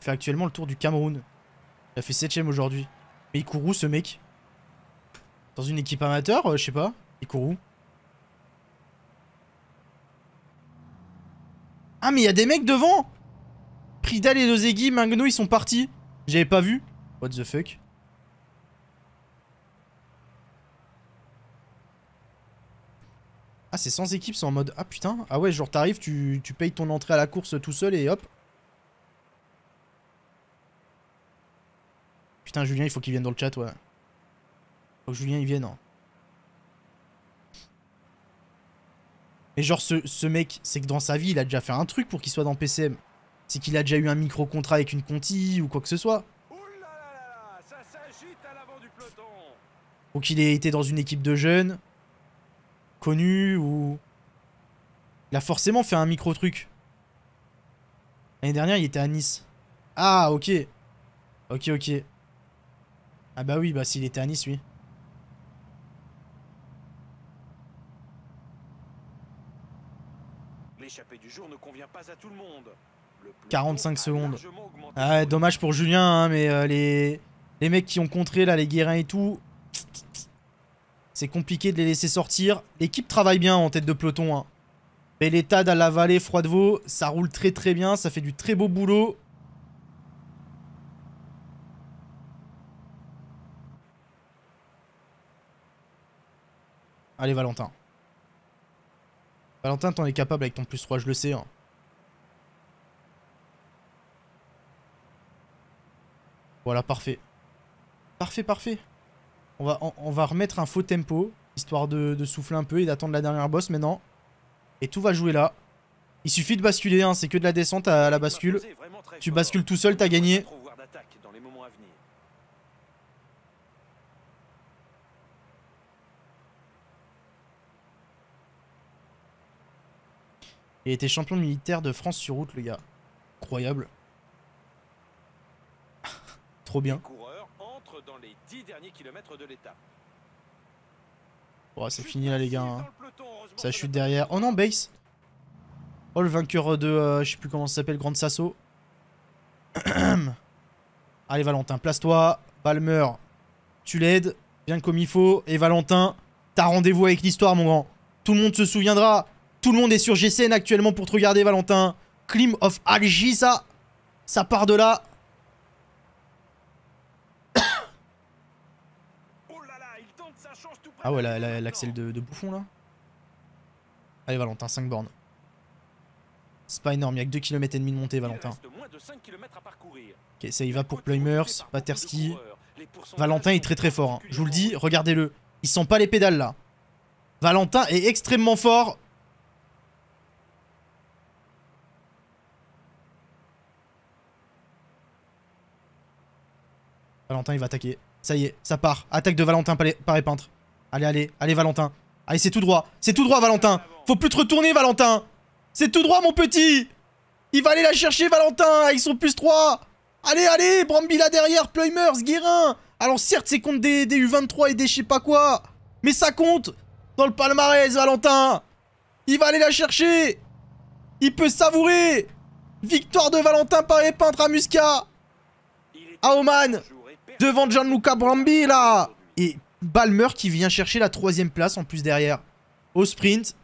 Il fait actuellement le tour du Cameroun. Il a fait 7ème aujourd'hui. Mais il court ce mec Dans une équipe amateur euh, Je sais pas. Il court Ah mais il y a des mecs devant Pridal et Dozegi, Magno, ils sont partis. J'avais pas vu. What the fuck Ah, c'est sans équipe, c'est en mode... Ah putain, ah ouais, genre t'arrives, tu, payes ton entrée à la course tout seul et hop. Putain, Julien, il faut qu'il vienne dans le chat, ouais. Faut que Julien, il vienne, hein. Mais genre, ce, ce mec, c'est que dans sa vie, il a déjà fait un truc pour qu'il soit dans PCM. C'est qu'il a déjà eu un micro-contrat avec une Conti ou quoi que ce soit. Ou qu'il ait été dans une équipe de jeunes connu ou... Il a forcément fait un micro-truc. L'année dernière, il était à Nice. Ah, ok. Ok, ok. Ah bah oui, bah s'il était à Nice, oui. L'échappée du jour ne convient pas à tout le monde. 45 secondes. Ah dommage pour Julien, hein, mais euh, les... les mecs qui ont contré, là, les guérins et tout... C'est compliqué de les laisser sortir. L'équipe travaille bien en tête de peloton. Hein. état à la vallée, veau. ça roule très très bien, ça fait du très beau boulot. Allez Valentin. Valentin, t'en es capable avec ton plus 3, je le sais. Hein. Voilà, parfait. Parfait, parfait. On va, on, va remettre un faux tempo, histoire de, souffler un peu et d'attendre la dernière boss maintenant. Et tout va jouer là. Il suffit de basculer, hein, c'est que de la descente à la bascule. Tu bascules tout seul, t'as gagné. Il était champion militaire de France sur route, le gars. Incroyable. Trop bien les 10 derniers kilomètres de l'étape. Oh, c'est fini là les gars. Hein. Ça chute derrière. Oh non, base. Oh le vainqueur de, euh, je sais plus comment ça s'appelle, Grande Sasso. Allez Valentin, place-toi. Palmer, tu l'aides. Bien comme il faut. Et Valentin, t'as rendez-vous avec l'histoire mon grand. Tout le monde se souviendra. Tout le monde est sur GCN actuellement pour te regarder Valentin. Clim of Algie ça. Ça part de là. Ah ouais, là de, bouffon là. Allez Valentin, 5 bornes. C'est pas énorme, il y a que 2 km et demi de montée Valentin. Ok, ça y va pour Ploymers, Paterski. Valentin est très très fort, hein. je vous le dis, regardez-le. Il sent pas les pédales là. Valentin est extrêmement fort. Valentin il va attaquer. Ça y est, ça part. Attaque de Valentin par les peintres Allez, allez, allez, Valentin. Allez, c'est tout droit. C'est tout droit, Valentin. Faut plus te retourner, Valentin. C'est tout droit, mon petit. Il va aller la chercher, Valentin, ils sont plus 3. Allez, allez, Brambi là derrière, Ploymers, Guérin. Alors certes, c'est contre des, U23 et des je sais pas quoi. Mais ça compte dans le palmarès, Valentin. Il va aller la chercher. Il peut savourer. Victoire de Valentin par les peintres à Musca. À Oman. Devant Gianluca Brambi, là. Et Balmer qui vient chercher la troisième place en plus derrière. Au sprint.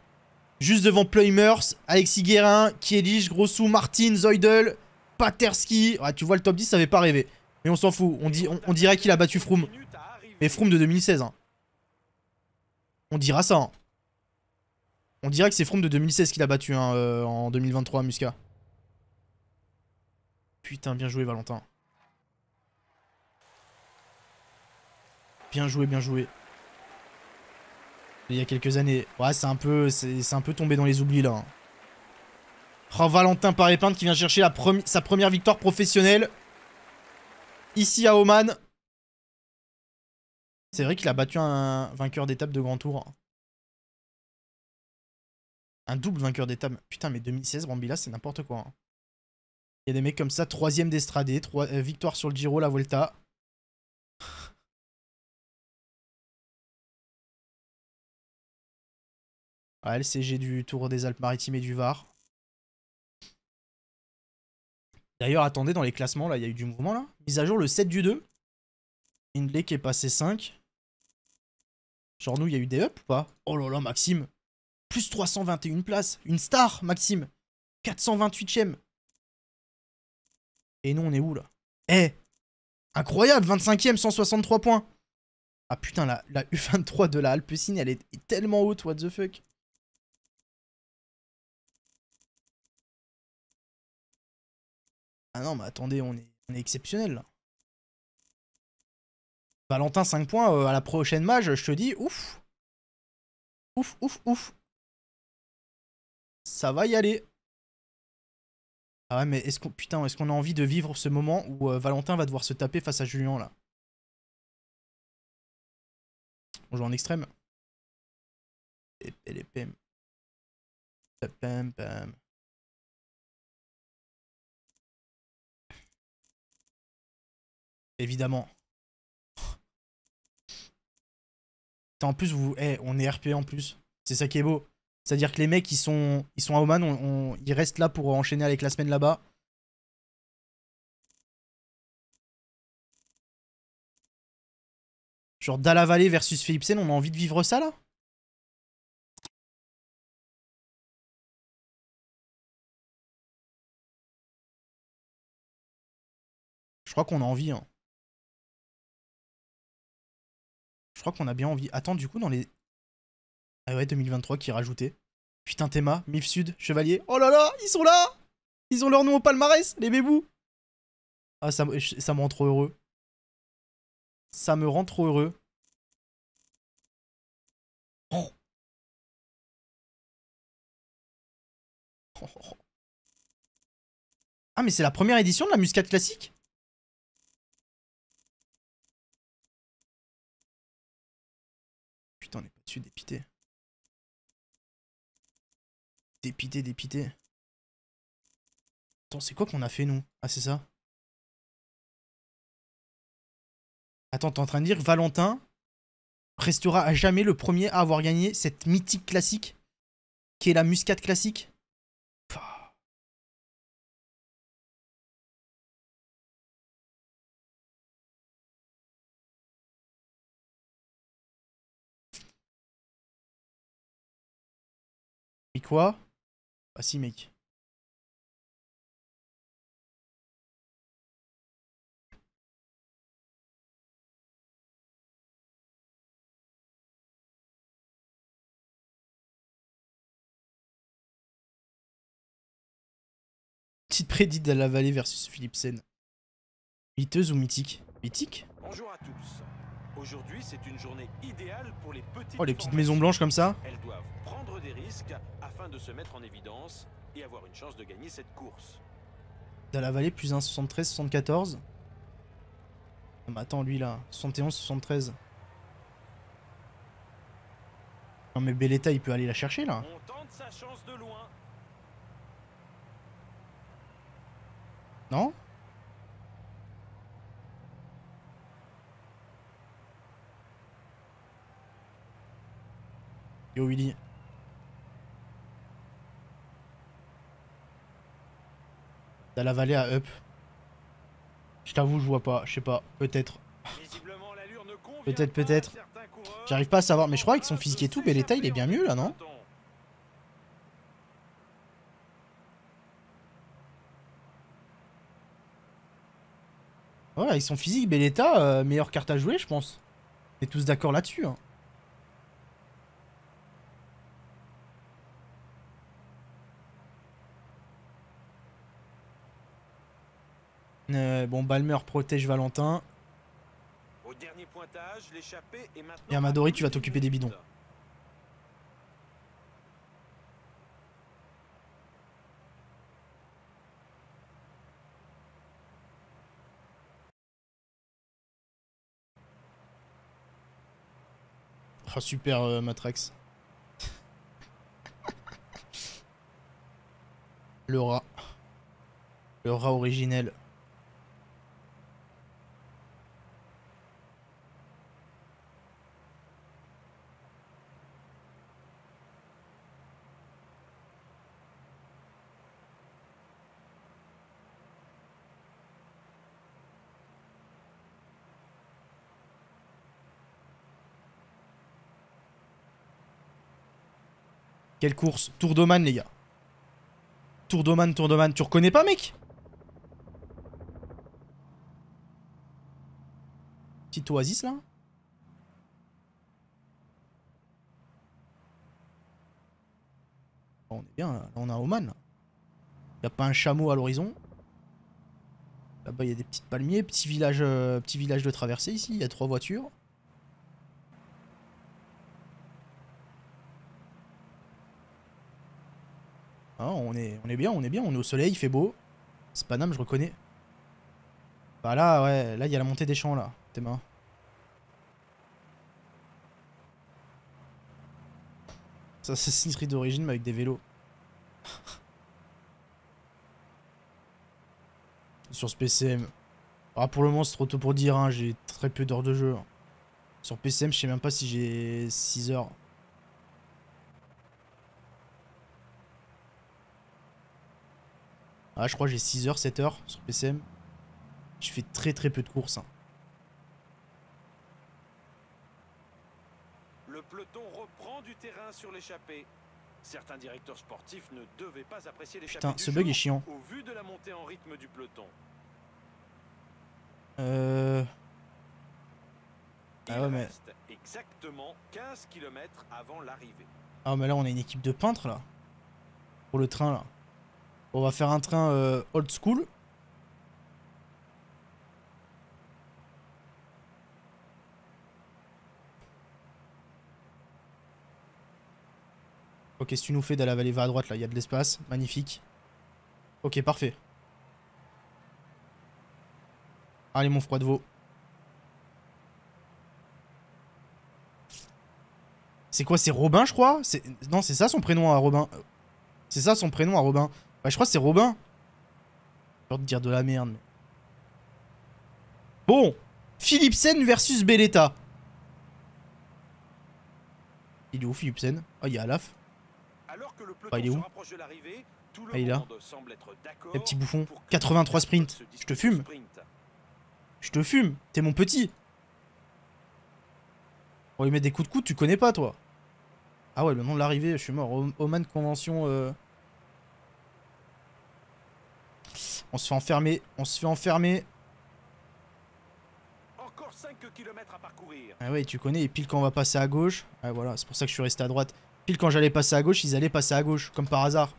Juste devant Ploymers, Alexis Guérin, Kielich, Grossou, Martin, Zoidel, Paterski. tu vois, le top 10, ça avait pas rêvé. Mais on s'en fout. On, on, dirait qu'il a battu Froome. Mais Froome de 2016. Hein. On dira ça. Hein. On dirait que c'est Froome de 2016 qu'il a battu hein, euh, en 2023 Muska. Putain, bien joué Valentin. Bien joué, bien joué. Il y a quelques années. Ouais, c'est un peu c'est un peu tombé dans les oublis là. Hein. Oh, Valentin Parépinte qui vient chercher sa première victoire professionnelle. Ici à Oman. C'est vrai qu'il a battu un vainqueur d'étape de grand tour. Hein. Un double vainqueur d'étape. Putain, mais 2016, Brambilla, c'est n'importe quoi. Hein. Il y a des mecs comme ça, troisième d'Estradé, euh, victoire sur le Giro, la Volta. Ah, LCG du Tour des Alpes-Maritimes et du Var. D'ailleurs, attendez, dans les classements, là, il y a eu du mouvement, là. Mise à jour le 7 du 2. Hindley qui est passé 5. Genre, nous, il y a eu des up ou pas Oh là là, Maxime Plus 321 places Une star, Maxime 428ème Et nous, on est où, là Eh Incroyable 25ème, 163 points Ah putain, la, la U23 de la Alpecine, elle est tellement haute, what the fuck Ah non, mais attendez, on est, exceptionnel là. Valentin 5 points, euh, à la prochaine mage je te dis, ouf. Ouf, ouf, ouf. Ça va y aller. Ah ouais, mais est-ce qu'on est-ce qu'on a envie de vivre ce moment où euh, Valentin va devoir se taper face à Julien là On joue en extrême. Et, Pam, pam. Évidemment. En plus, vous, eh, on est RP en plus. C'est ça qui est beau. C'est-à-dire que les mecs, ils sont, ils sont à Oman, ils restent là pour enchaîner avec la semaine là-bas. Genre Dalla Valley versus Philipsen, on a envie de vivre ça là Je crois qu'on a envie. Hein. Je crois qu'on a bien envie. Attends, du coup, dans les. Ah ouais, 2023 qui est rajouté. Putain, Théma, Mif Sud, Chevalier. Oh là là, ils sont là Ils ont leur nom au palmarès, les bébous Ah, ça, ça me rend trop heureux. Ça me rend trop heureux. Oh. Ah mais c'est la première édition de la muscade classique dépité. Dépité, dépité. Attends, c'est quoi qu'on a fait, nous Ah, c'est ça Attends, t'es en train de dire Valentin restera à jamais le premier à avoir gagné cette mythique classique qui est la muscade classique quoi Ah si mec. Petite prédite de la vallée versus Philipsen. Miteuse ou mythique Mythique Bonjour à tous. Aujourd'hui, c'est une journée idéale pour les petites Oh, les petites maisons blanches comme ça Elles doivent prendre des risques afin de se mettre en évidence et avoir une chance de gagner cette course. Dans la vallée, plus 1, 73, 74. Non, mais attends, lui là, 71, 73. Non, mais Belletta, il peut aller la chercher là. On tente sa chance de loin. Non Yo Willy. T'as la vallée à up. Je t'avoue, je vois pas. Je sais pas. Peut-être. peut-être, peut-être. J'arrive pas à savoir. Mais je crois qu'ils sont physique et tout, mais il est bien mieux là, non Ouais, ils sont physiques, Beleta, euh, meilleure carte à jouer, je pense. On est tous d'accord là-dessus. Hein. Euh, bon, Balmer protège Valentin. Au tu vas t'occuper des bidons. Ah super Matrex. Euh, Matrax. Le rat. Le rat originel. Quelle course Tour d'Oman, les gars. Tour d'Oman, Tour d'Oman. Tu reconnais pas, mec Petite oasis, là. On est bien, là. On a Oman, là. Y a pas un chameau à l'horizon. Là-bas, il y a des petits palmiers, petit village, euh, petit village de traversée ici. Il y a trois voitures. Ah, on, est, on est bien, on est bien, on est au soleil, il fait beau. C'est Paname, je reconnais. Bah là, ouais, là, il y a la montée des champs, là, tes mains. Ça, c'est Assassin's d'origine, mais avec des vélos. Sur ce PCM. Ah, pour le moment, c'est trop tôt pour dire, hein, j'ai très peu d'heures de jeu. Sur PCM, je sais même pas si j'ai 6 heures. Ah, je crois que j'ai 6 h 7 h sur PCM. Je fais très très peu de courses. Hein. Le peloton reprend du terrain sur l'échappée. Certains directeurs sportifs ne devaient pas apprécier l'échappée Putain, ce bug jour, est chiant. Au vu de la montée en rythme du peloton. Euh... Ah ouais, mais... exactement 15 km avant l'arrivée. Ah mais là on a une équipe de peintres là. Pour le train là. On va faire un train euh, old school. Ok, si tu nous fais d'aller la vallée va à droite, là, il y a de l'espace. Magnifique. Ok, parfait. Allez, mon froid de veau. C'est quoi C'est Robin, je crois Non, c'est ça son prénom à Robin. C'est ça son prénom à Robin. Bah, je crois que c'est Robin. J'ai peur de dire de la merde. Bon. Philipsen versus Belletta. Il est où Philipsen oh, il y a Alaf. ah, il est où Ah, il est là. petit bouffon. 83 sprints. Je te fume. Je te fume. T'es mon petit. On oh, lui met des coups de coude, tu connais pas, toi. Ah ouais, le nom de l'arrivée, je suis mort. Oman Convention... Euh, On se fait enfermer. On se fait enfermer. Encore 5 km à parcourir. Ah ouais, tu connais. Et pile quand on va passer à gauche. Ah voilà, c'est pour ça que je suis resté à droite. Pile quand j'allais passer à gauche, ils allaient passer à gauche, comme par hasard.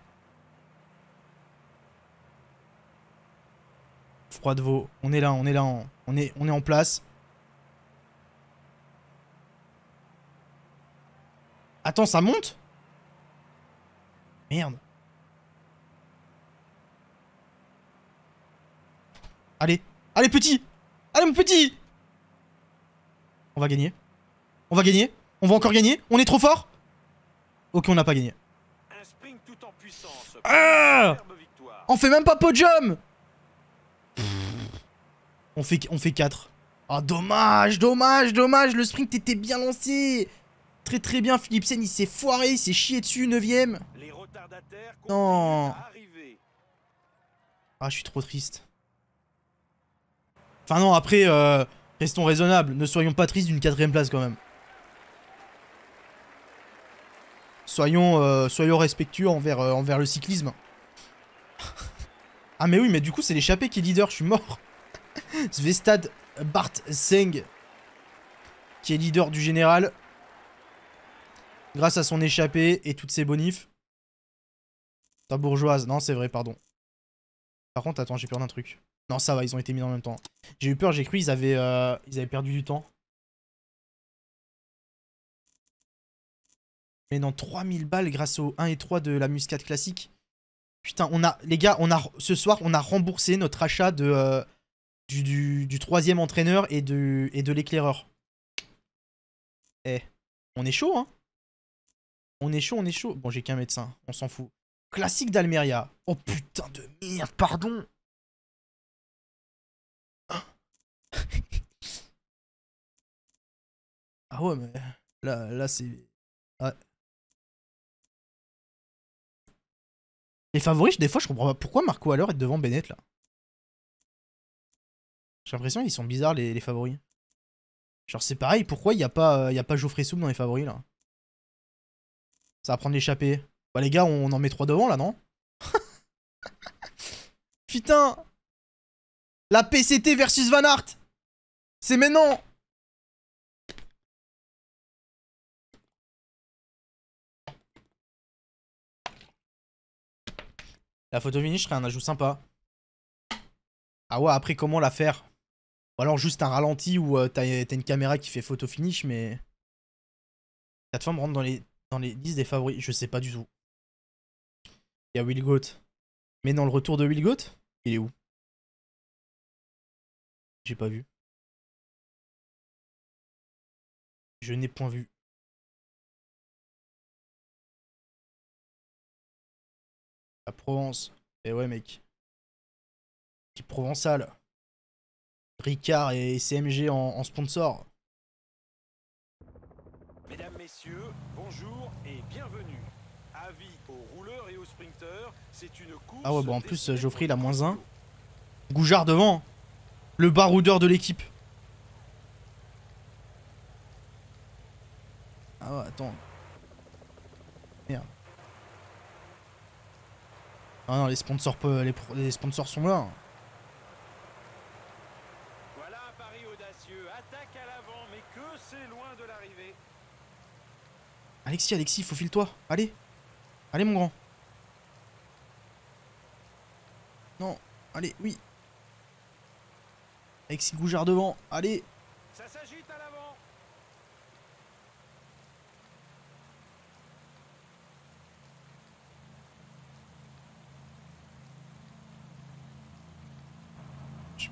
Froid de veau. On est là, on est là. est, on est en place. Attends, ça monte Merde. Allez. Allez, petit Allez, mon petit On va gagner. On va gagner. On va encore gagner. On est trop fort Ok, on n'a pas gagné. Ah on fait même pas podium On fait, on fait 4. Ah, dommage, dommage, dommage. Le sprint était bien lancé. Très très bien, Sen, il s'est foiré, il s'est chié dessus, 9ème. Non. Ah, je suis trop triste. Enfin non, après, euh, restons raisonnables. Ne soyons pas tristes d'une quatrième place quand même. Soyons, euh, soyons respectueux envers, euh, envers le cyclisme. ah mais oui, mais du coup c'est l'échappé qui est leader, je suis mort. Svestad Bart Seng, qui est leader du général. Grâce à son échappée et toutes ses bonifs. Ta bourgeoise, non c'est vrai, pardon. Par contre, attends, j'ai peur d'un truc. Non, ça va, ils ont été mis en même temps. J'ai eu peur, j'ai cru ils avaient, euh, ils avaient perdu du temps. Mais non, 3000 balles grâce au 1 et 3 de la muscade classique. Putain, on a, les gars, on a, ce soir, on a remboursé notre achat de, euh, du, du, troisième entraîneur et de, et de l'éclaireur. Eh, on est chaud, hein On est chaud, on est chaud. Bon, j'ai qu'un médecin, on s'en fout. Classique d'Almeria. Oh putain de merde, pardon ah ouais, mais là, là c'est. Les favoris, des fois, je comprends pas pourquoi Marco Alors est devant Bennett là. J'ai l'impression qu'ils sont bizarres les, favoris. Genre, c'est pareil, pourquoi il n'y a, pas, y a pas Geoffrey Soum dans les favoris là Ça va prendre l'échappée. Bah, les gars, on en met trois devant là, non Putain La PCT versus Van Hart c'est maintenant La photo finish serait un ajout sympa. Ah ouais, après comment la faire Ou alors juste un ralenti où euh, t'as une caméra qui fait photo finish, mais... Cette me rentre dans les, dans les 10 des favoris. Je sais pas du tout. Il y a Goat. Mais dans le retour de Will Goat, il est où J'ai pas vu. Je n'ai point vu. La Provence. Eh ouais, mec. Qui provençal. Ricard et CMG en, sponsor. Mesdames, Messieurs, bonjour et bienvenue. Ah ouais, bah en plus, Geoffrey, l'a moins 1. Goujard devant. Hein. Le baroudeur de l'équipe. Ah ouais, attends. Merde. Ah non, les sponsors, peu, les, les sponsors sont là. Voilà un pari audacieux. Attaque à l'avant, mais que c'est loin de l'arrivée. Alexis, Alexis, faufile-toi. Allez. Allez, mon grand. Non. Allez, oui. Alexis Goujard devant. Allez.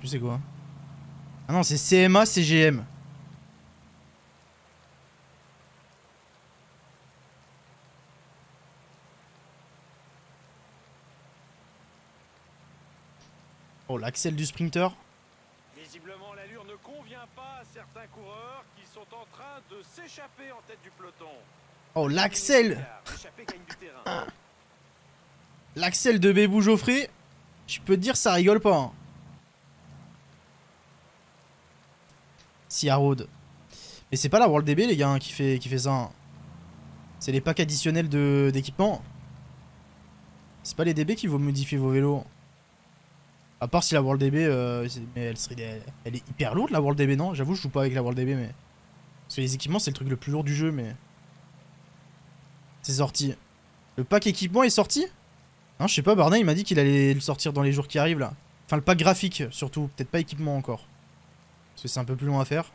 plus c'est quoi. Ah non, c'est CMA, CGM. Oh, l'axel du sprinter. Visiblement, l'allure ne convient pas à certains coureurs qui sont en train de s'échapper en tête du peloton. Oh, l'axel ah. L'axel de Bébou Geoffrey, je peux te dire, ça rigole pas. Hein. Si Road. Mais c'est pas la DB les gars, hein, qui, fait, qui fait ça. Hein. C'est les packs additionnels d'équipement. C'est pas les DB qui vont modifier vos vélos. À part si la World DB euh, mais elle, serait, elle, est hyper lourde la WorldDB, non J'avoue, je joue pas avec la DB mais... Parce que les équipements, c'est le truc le plus lourd du jeu, mais... C'est sorti. Le pack équipement est sorti Non, je sais pas, Barney, il m'a dit qu'il allait le sortir dans les jours qui arrivent, là. Enfin, le pack graphique, surtout. Peut-être pas équipement encore. Parce que c'est un peu plus long à faire.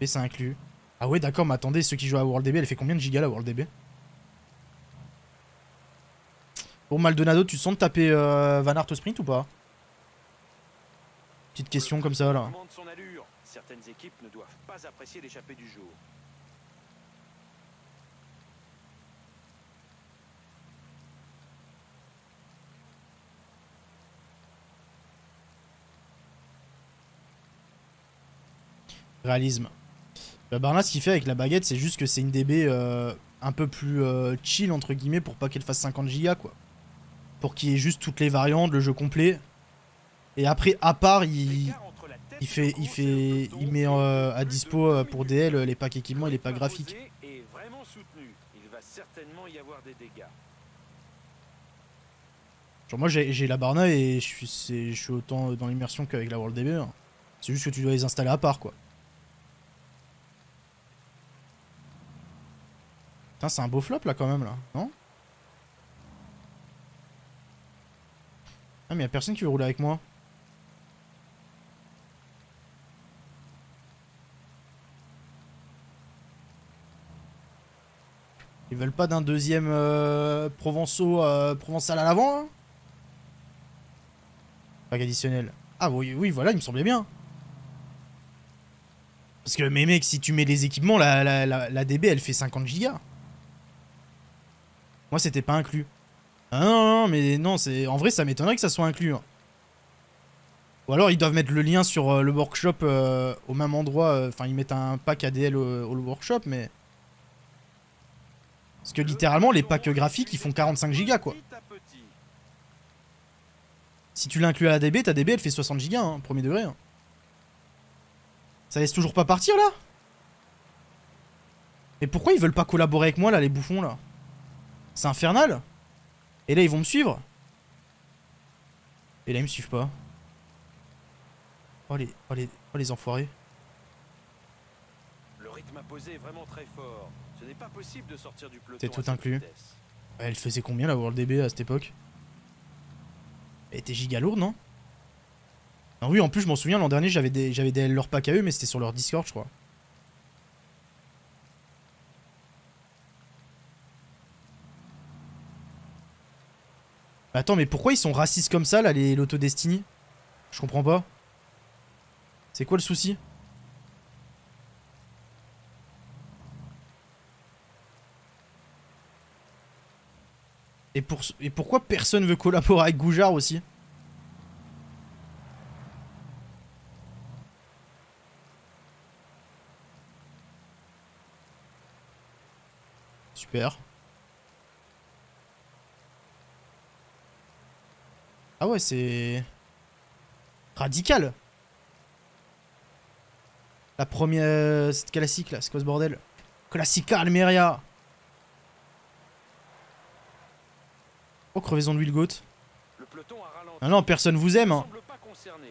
Mais ça inclut. Ah ouais, d'accord, mais attendez, ceux qui jouent à WorldDB, elle fait combien de gigas la WorldDB Pour Maldonado, tu sens de taper Vanart euh, Van sprint ou pas Petite question comme ça là. Certaines ne doivent pas apprécier du jour. réalisme. Bah, Barna, ce qu'il fait avec la baguette, c'est juste que c'est une DB euh, un peu plus euh, chill, entre guillemets, pour pas qu'elle fasse 50 gigas, quoi. Pour qu'il y ait juste toutes les variantes, le jeu complet. Et après, à part, il, fait, il fait, il met euh, à dispo pour DL les packs équipements et les packs graphiques. Genre moi j'ai la Barna et je suis, je suis autant dans l'immersion qu'avec la World DB. Hein. C'est juste que tu dois les installer à part quoi. Putain, c'est un beau flop là quand même, là, non Ah, mais a personne qui veut rouler avec moi. Ils veulent pas d'un deuxième euh, euh, provençal à l'avant, hein additionnel. Ah oui, oui, voilà, il me semblait bien. Parce que, mes mecs, si tu mets les équipements, la, la DB, elle fait 50 gigas. Moi, c'était pas inclus. Ah non, non, mais non, c'est en vrai, ça m'étonnerait que ça soit inclus. Hein. Ou alors, ils doivent mettre le lien sur euh, le workshop euh, au même endroit. Euh, enfin, ils mettent un pack ADL au, workshop, mais... Parce que littéralement, les packs graphiques, ils font 45 gigas, quoi. Si tu l'inclus à la DB, ta DB, elle fait 60 gigas, hein, premier degré. Hein. Ça laisse toujours pas partir, là Mais pourquoi ils veulent pas collaborer avec moi, là, les bouffons, là c'est infernal. Et là, ils vont me suivre. Et là, ils me suivent pas. Oh les, oh les, oh enfoirés. Le rythme vraiment très fort. de sortir tout inclus. elle faisait combien la World DB à cette époque Elle était giga lourde, non Non oui, en plus, je m'en souviens, l'an dernier, j'avais des, j'avais leur pack à eux, mais c'était sur leur Discord, je crois. Attends, mais pourquoi ils sont racistes comme ça, là, les l'autodestiny Je comprends pas. C'est quoi le souci et, pour, et pourquoi personne veut collaborer avec Goujard aussi Super. Ah ouais, c'est... Radical La première... C'est classique, là, c'est quoi ce bordel Classica Almeria Oh, crevaison de goutte Ah non, personne vous aime, Et hein.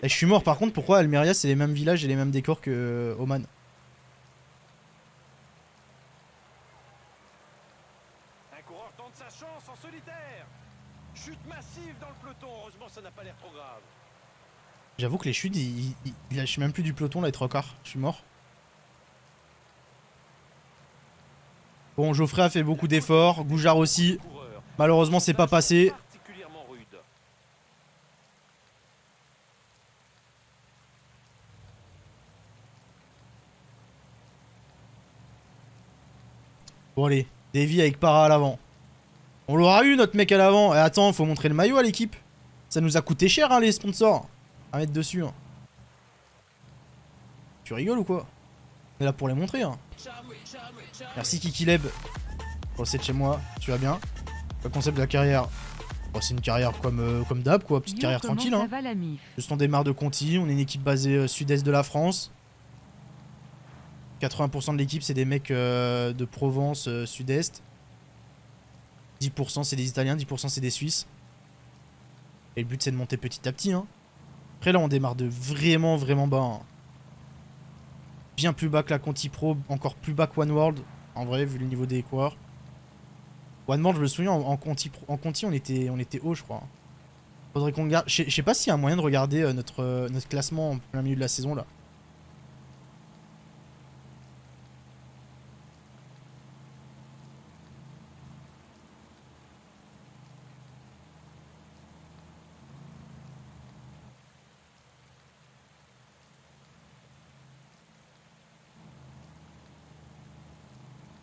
eh, je suis mort par contre, pourquoi Almeria c'est les mêmes villages et les mêmes décors que Oman J'avoue que les chutes, il, il, je suis même plus du peloton là, les trois quarts. Je suis mort. Bon, Geoffrey a fait beaucoup d'efforts. Goujard aussi. Malheureusement, c'est pas passé. Bon allez, Davy avec Para à l'avant. On l'aura eu notre mec à l'avant. Et eh, attends, faut montrer le maillot à l'équipe. Ça nous a coûté cher, hein, les sponsors. À mettre dessus. Hein. Tu rigoles ou quoi On est là pour les montrer. Hein. Merci Kikileb pour de chez moi. Tu vas bien Le concept de la carrière. Oh, c'est une carrière comme, euh, comme d'hab, quoi. Petite carrière tranquille. Hein. Juste on démarre de Conti. On est une équipe basée euh, sud-est de la France. 80% de l'équipe, c'est des mecs euh, de Provence sud-est. 10% c'est des Italiens, 10% c'est des Suisses. Et le but, c'est de monter petit à petit. Hein. Après, là, on démarre de vraiment, vraiment bas. Hein. Bien plus bas que la Conti Pro, encore plus bas que One World. En vrai, vu le niveau des coureurs. One World, je me souviens, en, Conti, en Conti, on était, on était haut, je crois. Faudrait qu'on regarde. Je sais pas s'il y a un moyen de regarder euh, notre, euh, notre classement en plein milieu de la saison, là.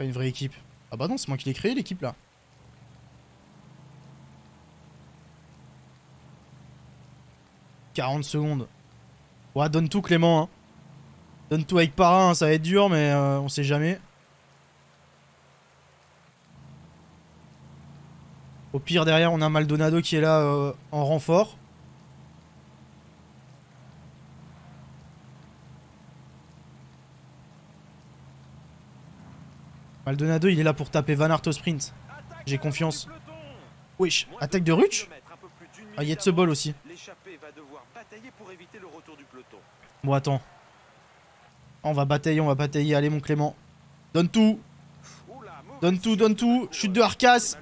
une vraie équipe. Ah bah non, c'est moi qui l'ai créé l'équipe là. « 40 secondes. Ouais, donne tout Clément. Hein. Donne tout avec Parrain, hein, ça va être dur, mais euh, on sait jamais. Au pire, derrière, on a Maldonado qui est là euh, en renfort. Maldonado, il est là pour taper Van Aert au sprint. J'ai confiance. Wesh, attaque de Ruch Ah, il ce bol aussi. Bon, attends. Ah, on va batailler, on va batailler. Allez, mon Clément. Donne tout. Donne tout, donne tout. Chute de Arcas.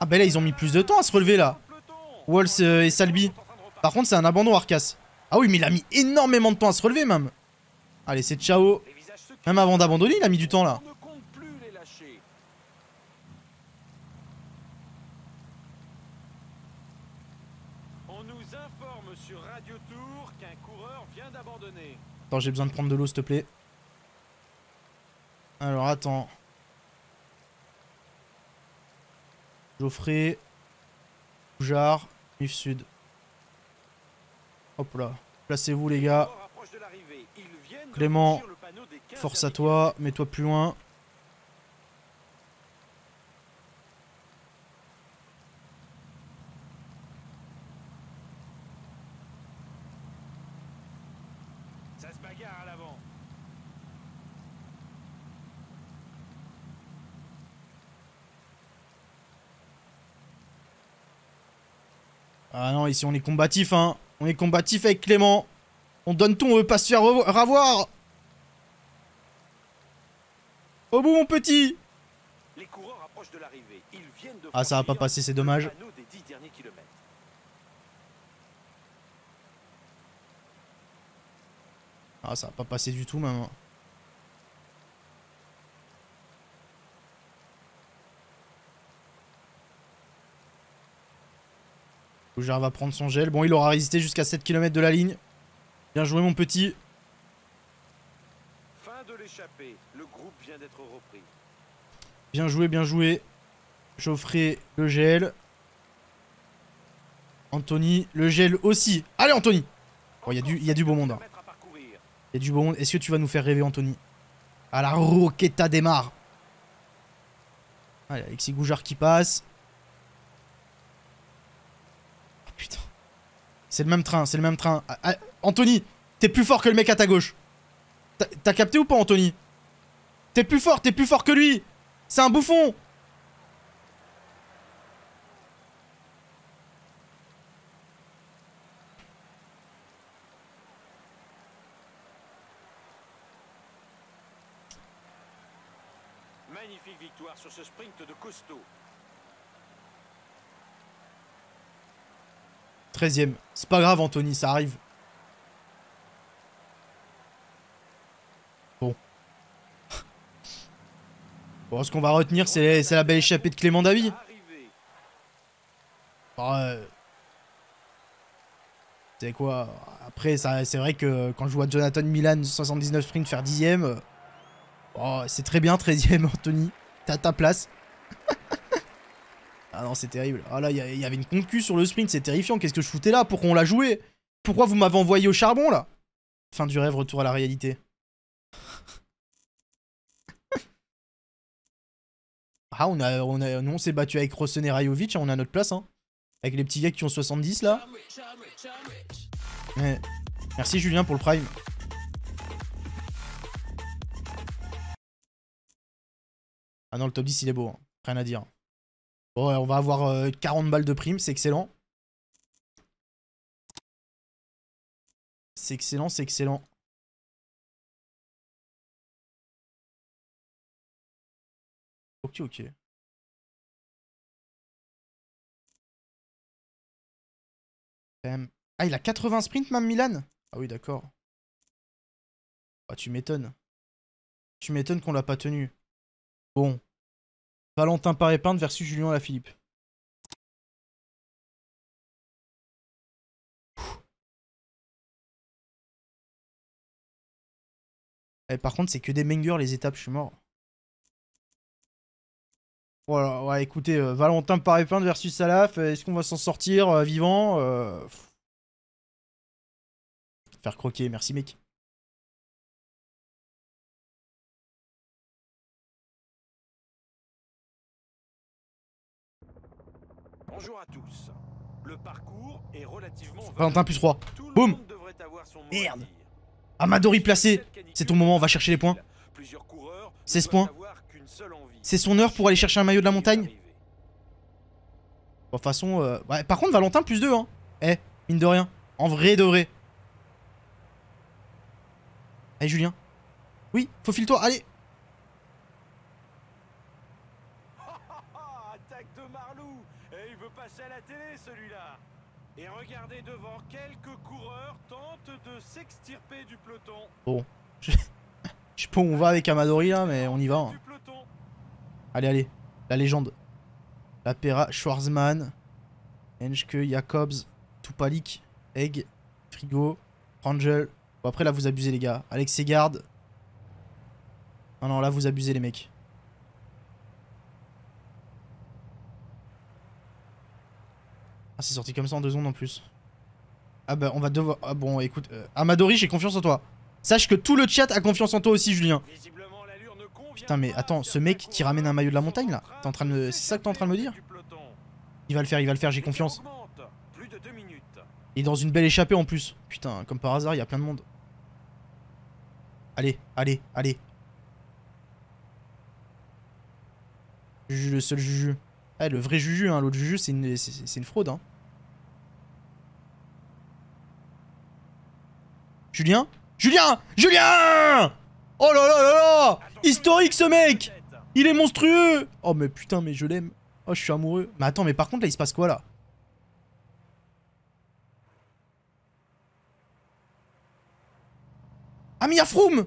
Ah, bah là, ils ont mis plus de temps à se relever, là. Walls euh, et Salbi. Par contre, c'est un abandon, Arcas. Ah oui, mais il a mis énormément de temps à se relever, même. Allez, c'est ciao. Même avant d'abandonner, il a mis du temps là. Attends, j'ai besoin de prendre de l'eau, s'il te plaît. Alors, attends. Geoffrey. Boujard. Mif Sud. Hop là. Placez-vous, les gars. Clément. Force à toi, mets-toi plus loin. Ah non, ici on est combatif, hein. On est combatif avec Clément. On donne tout, on veut pas se faire revoir. Au bout, mon petit Ah, ça va pas passer, c'est dommage. Ah, ça va pas passer du tout, même. J'arrive va prendre son gel. Bon, il aura résisté jusqu'à 7 km de la ligne. Bien joué, mon petit. Bien joué, bien joué. Geoffrey, le gel. Anthony, le gel aussi. Allez, Anthony Oh, il y, a du beau monde. Hein. Il y a du beau monde. Est-ce que tu vas nous faire rêver, Anthony Ah la Roqueta démarre. Allez, Alexis Goujard qui passe. Ah, putain. C'est le même train, c'est le même train. Ah, ah, Anthony, t'es plus fort que le mec à ta gauche. T'as capté ou pas, Anthony T'es plus fort, t'es plus fort que lui C'est un bouffon Magnifique victoire sur ce sprint de costaud. 13ème. C'est pas grave, Anthony, ça arrive. Bon, ce qu'on va retenir, c'est la belle échappée de Clément Davy. Bah, euh, c'est quoi Après, c'est vrai que quand je vois Jonathan Milan 79 sprint faire 10 euh, c'est très bien 13ème, Anthony. T'as ta place. ah non, c'est terrible. Ah là, il y, avait une concu sur le sprint, c'est terrifiant. Qu'est-ce que je foutais là Pourquoi on l'a joué Pourquoi vous m'avez envoyé au charbon là Fin du rêve, retour à la réalité. Ah, on a, nous, on s'est battu avec Rosen et Rajovic, on a notre place, hein. Avec les petits gars qui ont 70, là. Merci, Julien, pour le prime. Ah non, le top 10, il est beau, hein. Rien à dire. Bon, on va avoir 40 euh, balles de prime, c'est excellent. C'est excellent, c'est excellent. Ah, il a 80 sprints, même Milan Ah oui, d'accord. Ah, tu m'étonnes. Tu m'étonnes qu'on l'a pas tenu. Bon. Valentin Paré-Pinte versus Julien Lafilippe. Et eh, par contre, c'est que des Mengers les étapes, je suis mort. Voilà, ouais, écoutez, euh, Valentin Valentin versus Salaf, euh, est-ce qu'on va s'en sortir euh, vivant Faire croquer, merci mec. Bonjour à tous. Le parcours Valentin plus 3. Boum Merde Amadori placé C'est ton moment, on va chercher les points. 16 points. C'est son heure pour aller chercher un maillot de la montagne. de toute façon, euh... par contre, Valentin plus 2, hein. Eh, mine de rien. En vrai de vrai. Allez, eh, Julien. Oui, faufile-toi, allez. Attaque de Marlou. Et eh, il veut passer à la télé, celui-là. Et regardez devant, quelques coureurs tentent de s'extirper du peloton. Bon. Je sais pas où on va avec Amadori, là, mais on y va. Hein. Allez, allez. La légende. La Pera, Schwarzman, Enschke, Jacobs, Tupalik, Egg, Frigo, Rangel. Bon, après, là, vous abusez, les gars. Alex Segard. Non, non, là, vous abusez, les mecs. Ah, c'est sorti comme ça en deux secondes en plus. Ah bah, on va devoir... Ah bon, écoute... Euh, Amadori, j'ai confiance en toi. Sache que tout le chat a confiance en toi aussi, Julien. Putain, mais attends, ce mec qui ramène un maillot de la montagne là en train de C'est ça que t'es en train de me dire Il va le faire, il va le faire, j'ai confiance. Il est dans une belle échappée en plus. Putain, comme par hasard, il y a plein de monde. Allez, allez, allez. Juju, le seul Juju. Ah, le vrai Juju, hein. l'autre Juju, c'est une, c'est une fraude. Hein. Julien Julien Julien Oh là là là là Historique ce mec Il est monstrueux Oh mais putain mais je l'aime. Oh je suis amoureux. Mais attends mais par contre là il se passe quoi là Ah mais a Froome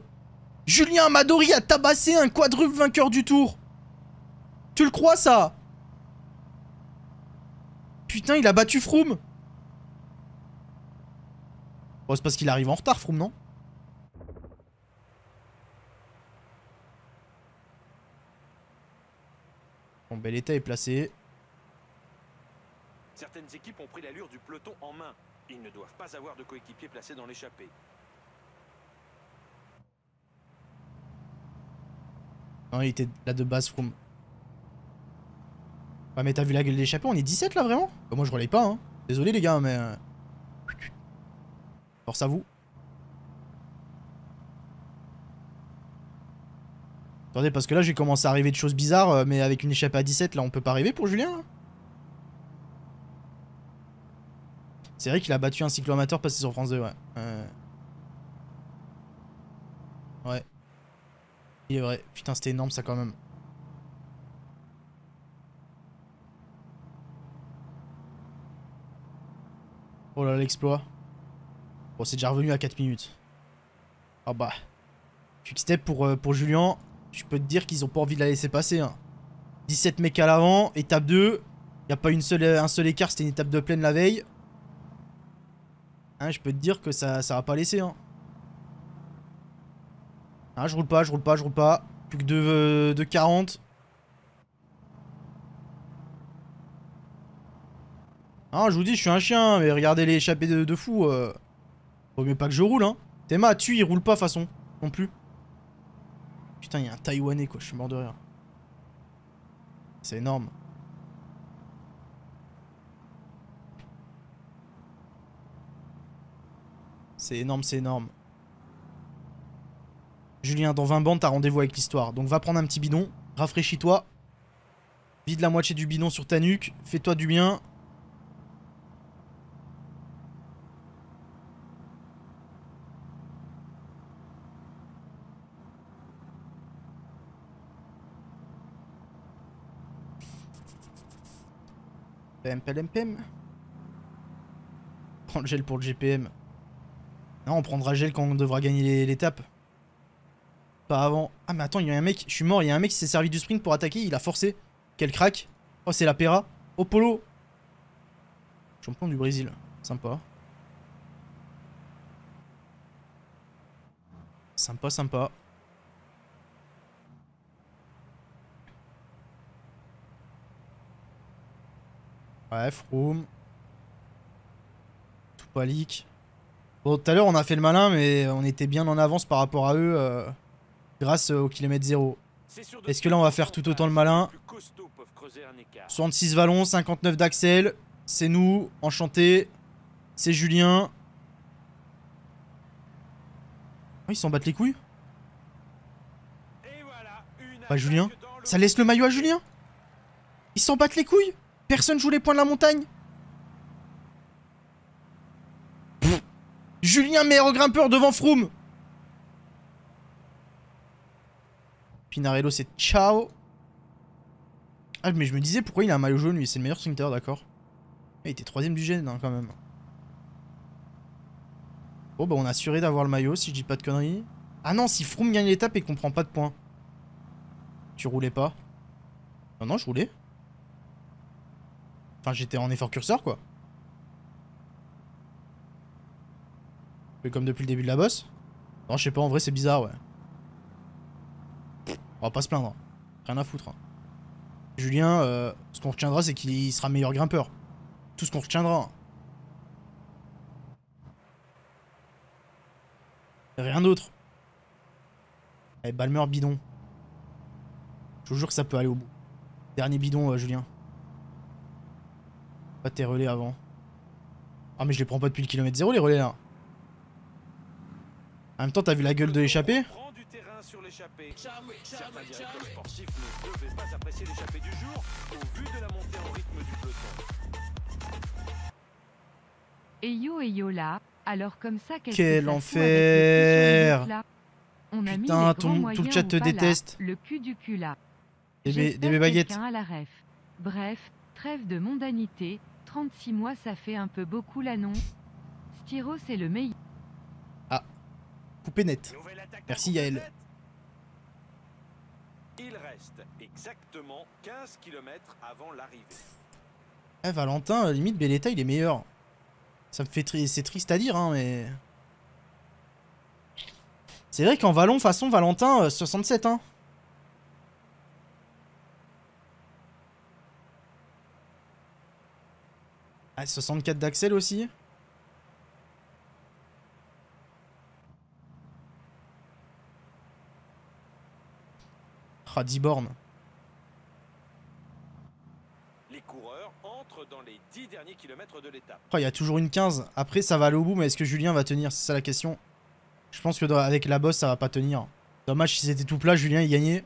Julien Amadori a tabassé un quadruple vainqueur du tour Tu le crois ça Putain il a battu Froome Oh c'est parce qu'il arrive en retard Froome non Bel état est placé. Certaines équipes ont pris l'allure du peloton en main. Ils ne doivent pas avoir de coéquipiers placés dans l'échappée. Non, il était là de base, from. Ah mais t'as vu la gueule d'échappée On est 17 là, vraiment bah, Moi, je relaye pas, hein. Désolé, les gars, mais... Euh, force à vous. Attendez, parce que là, j'ai commencé à arriver de choses bizarres, euh, mais avec une échappée à 17, là, on peut pas arriver pour Julien C'est vrai qu'il a battu un cycloamateur passé sur France 2, ouais. Euh. Ouais. Il est vrai. Putain, c'était énorme, ça, quand même. Oh là, l'exploit. Bon, c'est déjà revenu à 4 minutes. oh bah. Quick pour, euh, pour Julien je peux te dire qu'ils ont pas envie de la laisser passer. 17 hein. mecs à l'avant, étape 2. Il a pas une seule, un seul écart, c'était une étape de pleine la veille. Hein, je peux te dire que ça, ça va pas laisser. Hein. hein. je roule pas, je roule pas, je roule pas. Plus que de, 40. Euh, je vous dis, je suis un chien, mais regardez les de, de fou. Euh... mieux pas que je roule. Hein. Théma, tu, il roule pas façon. Non plus. Putain, il y a un Taïwanais, quoi. Je suis mort de rire. C'est énorme. C'est énorme, c'est énorme. Julien, dans 20 bandes, t'as rendez-vous avec l'histoire. Donc va prendre un petit bidon, rafraîchis-toi, vide la moitié du bidon sur ta nuque, fais-toi du bien, Pem Prends le gel pour le GPM. Non, on prendra gel quand on devra gagner l'étape. Pas avant. Ah, mais attends, il y a un mec. Je suis mort, il y a un mec qui s'est servi du sprint pour attaquer. Il a forcé. Quel crack. Oh, c'est la Pera. Oh, Polo. Champion du Brésil. Sympa. Sympa, sympa. Tout pas leak Bon, tout à l'heure, on a fait le malin, mais on était bien en avance par rapport à eux euh, grâce euh, au kilomètre zéro. Est-ce que là, on va faire tout autant le malin 66 Vallon, 59 d'Axel. C'est nous, enchanté. C'est Julien. Oh, ils s'en battent les couilles Pas bah, Julien. Ça laisse le maillot à Julien Ils s'en battent les couilles Personne joue les points de la montagne Julien, meilleur grimpeur devant Froome Pinarello, c'est ciao Ah, mais je me disais pourquoi il a un maillot jaune, lui, c'est le meilleur sprinter, d'accord Il était troisième du gène, hein, quand même. Bon, bah on a assuré d'avoir le maillot, si je dis pas de conneries. Ah non, si Froome gagne l'étape et qu'on prend pas de points. Tu roulais pas Non, non, je roulais. Enfin, j'étais en effort curseur, quoi. mais comme depuis le début de la bosse. Non, je sais pas, en vrai, c'est bizarre, ouais. On va pas se plaindre. Hein. Rien à foutre. Hein. Julien, euh, ce qu'on retiendra, c'est qu'il sera meilleur grimpeur. Tout ce qu'on retiendra. Hein. Rien d'autre. Et eh, Balmer, bidon. Je vous jure que ça peut aller au bout. Dernier bidon, euh, Julien tes relais avant. Ah mais je les prends pas depuis le kilomètre zéro les relais là. En même temps t'as vu la gueule de l'échappée. là, alors comme ça Quel enfer On Putain, ton, tout le chat te déteste. le cul du cul là. Des, baguettes. Bref, trêve de mondanité, 36 mois, ça fait un peu beaucoup l'annonce. Styro, c'est le meilleur. Ah, coupé net. Merci Yael. Il reste exactement 15 km avant l'arrivée. Eh, Valentin, limite, Belletta, il est meilleur. Ça me fait tri c'est triste à dire, hein, mais... C'est vrai qu'en Vallon, façon, Valentin, 67, euh, hein. 64 ah, d'Axel aussi 10 ah, bornes. Les coureurs dans les de oh, il y a toujours une 15. Après, ça va aller au bout, mais est-ce que Julien va tenir C'est ça la question. Je pense que avec la bosse, ça va pas tenir. Dommage si c'était tout plat, Julien il gagnait.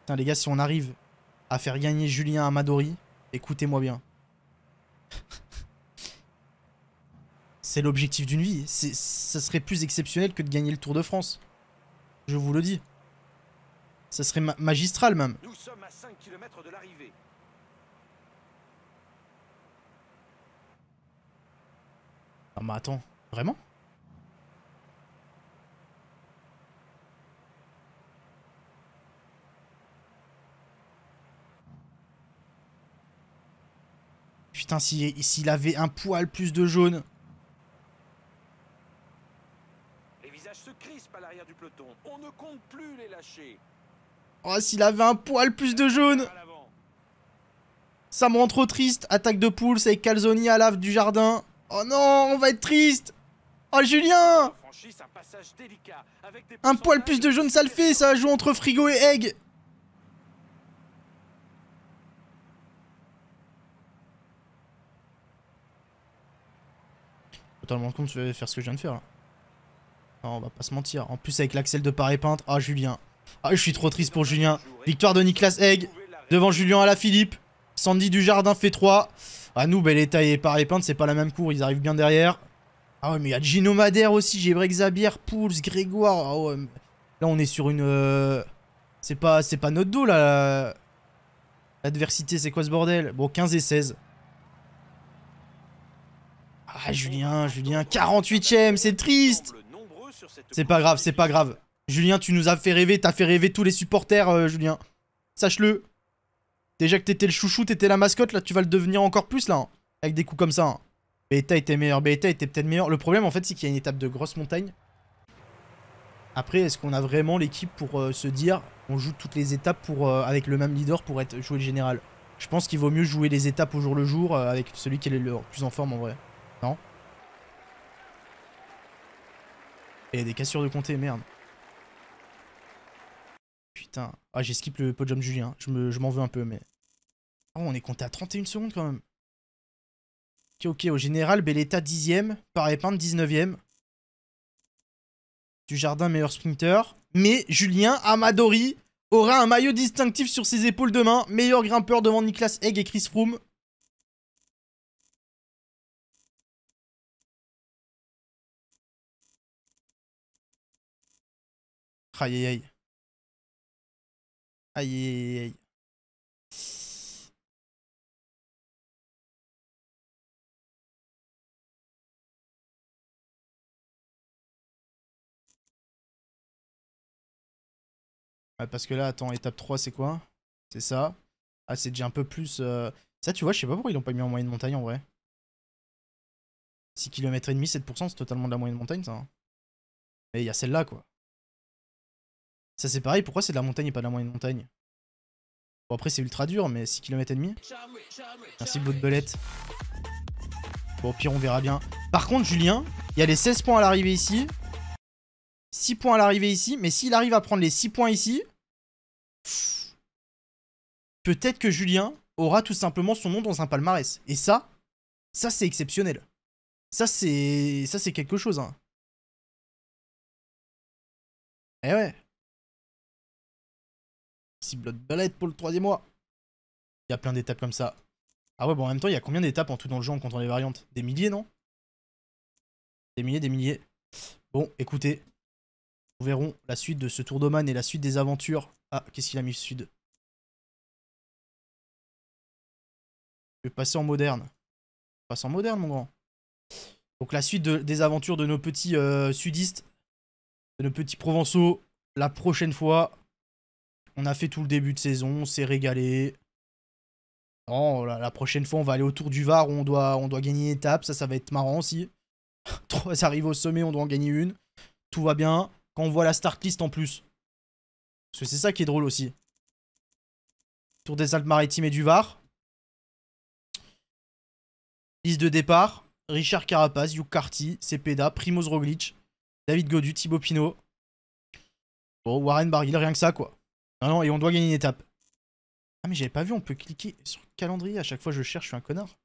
Putain, les gars, si on arrive à faire gagner Julien à Madori, écoutez-moi bien. C'est l'objectif d'une vie. Ça serait plus exceptionnel que de gagner le Tour de France. Je vous le dis. Ça serait magistral même. Ah mais attends, vraiment putain, s'il avait un poil plus de jaune. On ne compte plus les Oh, s'il avait un poil plus de jaune. Ça me rend trop triste. Attaque de poules avec Calzoni à lave du jardin. Oh non, on va être triste. Oh, Julien un, un poil plus de jaune, ça le fait. Ça joue entre frigo et egg. totalement compte, je vais faire ce que je viens de faire. Hein. Non, on va pas se mentir. En plus, avec l'Axel de Paris Peintre. Ah, Julien. Ah, je suis trop triste pour Julien. Victoire de Nicolas Egg. Devant Julien à la Philippe. Sandy jardin fait 3. Ah, nous, état et Paré Peintre, c'est pas la même cour. Ils arrivent bien derrière. Ah ouais, mais il y a Gino Madère aussi. Gébrek Xavier, Pouls, Grégoire. Ah là, on est sur une... Euh, c'est pas, pas notre dos, là. L'adversité, c'est quoi ce bordel Bon, 15 et 16. Ah, Julien, Julien, 48ème, c'est triste C'est pas grave, c'est pas grave. Julien, tu nous as fait rêver, t'as fait rêver tous les supporters, euh, Julien. Sache-le. Déjà que t'étais le chouchou, t'étais la mascotte, là, tu vas le devenir encore plus, là. Hein. avec des coups comme ça. Hein. Beta était meilleur, Beta était peut-être meilleur. Le problème, en fait, c'est qu'il y a une étape de grosse montagne. Après, est-ce qu'on a vraiment l'équipe pour euh, se dire on joue toutes les étapes pour, euh, avec le même leader pour être jouer le général Je pense qu'il vaut mieux jouer les étapes au jour le jour avec celui qui est le plus en forme en vrai. Et des cassures de comté, merde. Putain. Ah, j'ai skip le podium Julien. Je m'en veux un peu, mais... Oh, on est compté à 31 secondes quand même. Ok, ok. Au général, Belletta 10ème. peinte 19ème. Du jardin, meilleur sprinter. Mais Julien Amadori aura un maillot distinctif sur ses épaules demain. Meilleur grimpeur devant Niklas Egg et Chris Froome. Aïe aïe aïe. Aïe aïe aïe. parce que là, attends, étape 3, c'est quoi C'est ça. Ah, c'est déjà un peu plus... Euh, ça, tu vois, je sais pas pourquoi ils l'ont pas mis en moyenne montagne, en vrai. 6 km et demi, 7%, c'est totalement de la moyenne montagne, ça. Mais hein. il y a celle-là, quoi. Ça c'est pareil, pourquoi c'est de la montagne et pas de la moyenne montagne Bon après c'est ultra dur, mais 6 km et demi. Merci de belette. Bon au pire on verra bien. Par contre Julien, il y a les 16 points à l'arrivée ici. 6 points à l'arrivée ici, mais s'il arrive à prendre les 6 points ici, peut-être que Julien aura tout simplement son nom dans un palmarès. Et ça, ça c'est exceptionnel. Ça c'est ça c'est quelque chose. Hein. Eh ouais. Si Blood Ballet pour le troisième mois. Il y a plein d'étapes comme ça. Ah ouais, bon, en même temps, il y a combien d'étapes en tout dans le jeu en comptant les variantes Des milliers, non Des milliers, des milliers. Bon, écoutez, nous verrons la suite de ce tour d'Oman et la suite des aventures. Ah, qu'est-ce qu'il a mis sud Je vais passer en moderne. Passe en moderne, mon grand. Donc la suite des aventures de nos petits euh, sudistes, de nos petits provençaux, la prochaine fois. On a fait tout le début de saison, on s'est régalé. Oh la, la, prochaine fois, on va aller autour du Var où on doit, on doit gagner une étape. Ça, ça va être marrant aussi. ça arrive au sommet, on doit en gagner une. Tout va bien. Quand on voit la start list en plus. Parce que c'est ça qui est drôle aussi. Tour des Alpes-Maritimes et du Var. Liste de départ. Richard Carapaz, Hugh Carty, Cepeda, Primoz Roglic, David Godu, Thibaut Pinot. Bon, Warren Barguil, rien que ça, quoi. Non, ah non, et on doit gagner une étape. Ah mais j'avais pas vu, on peut cliquer sur calendrier. À chaque fois je cherche, je suis un connard.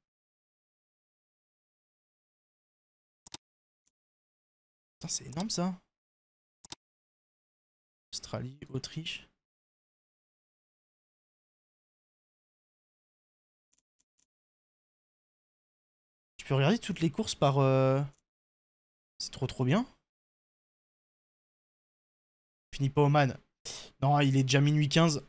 Putain, c'est énorme ça. Australie, Autriche. Tu peux regarder toutes les courses par... Euh, c'est trop trop bien. Fini pas au man. Non, il est déjà minuit 15.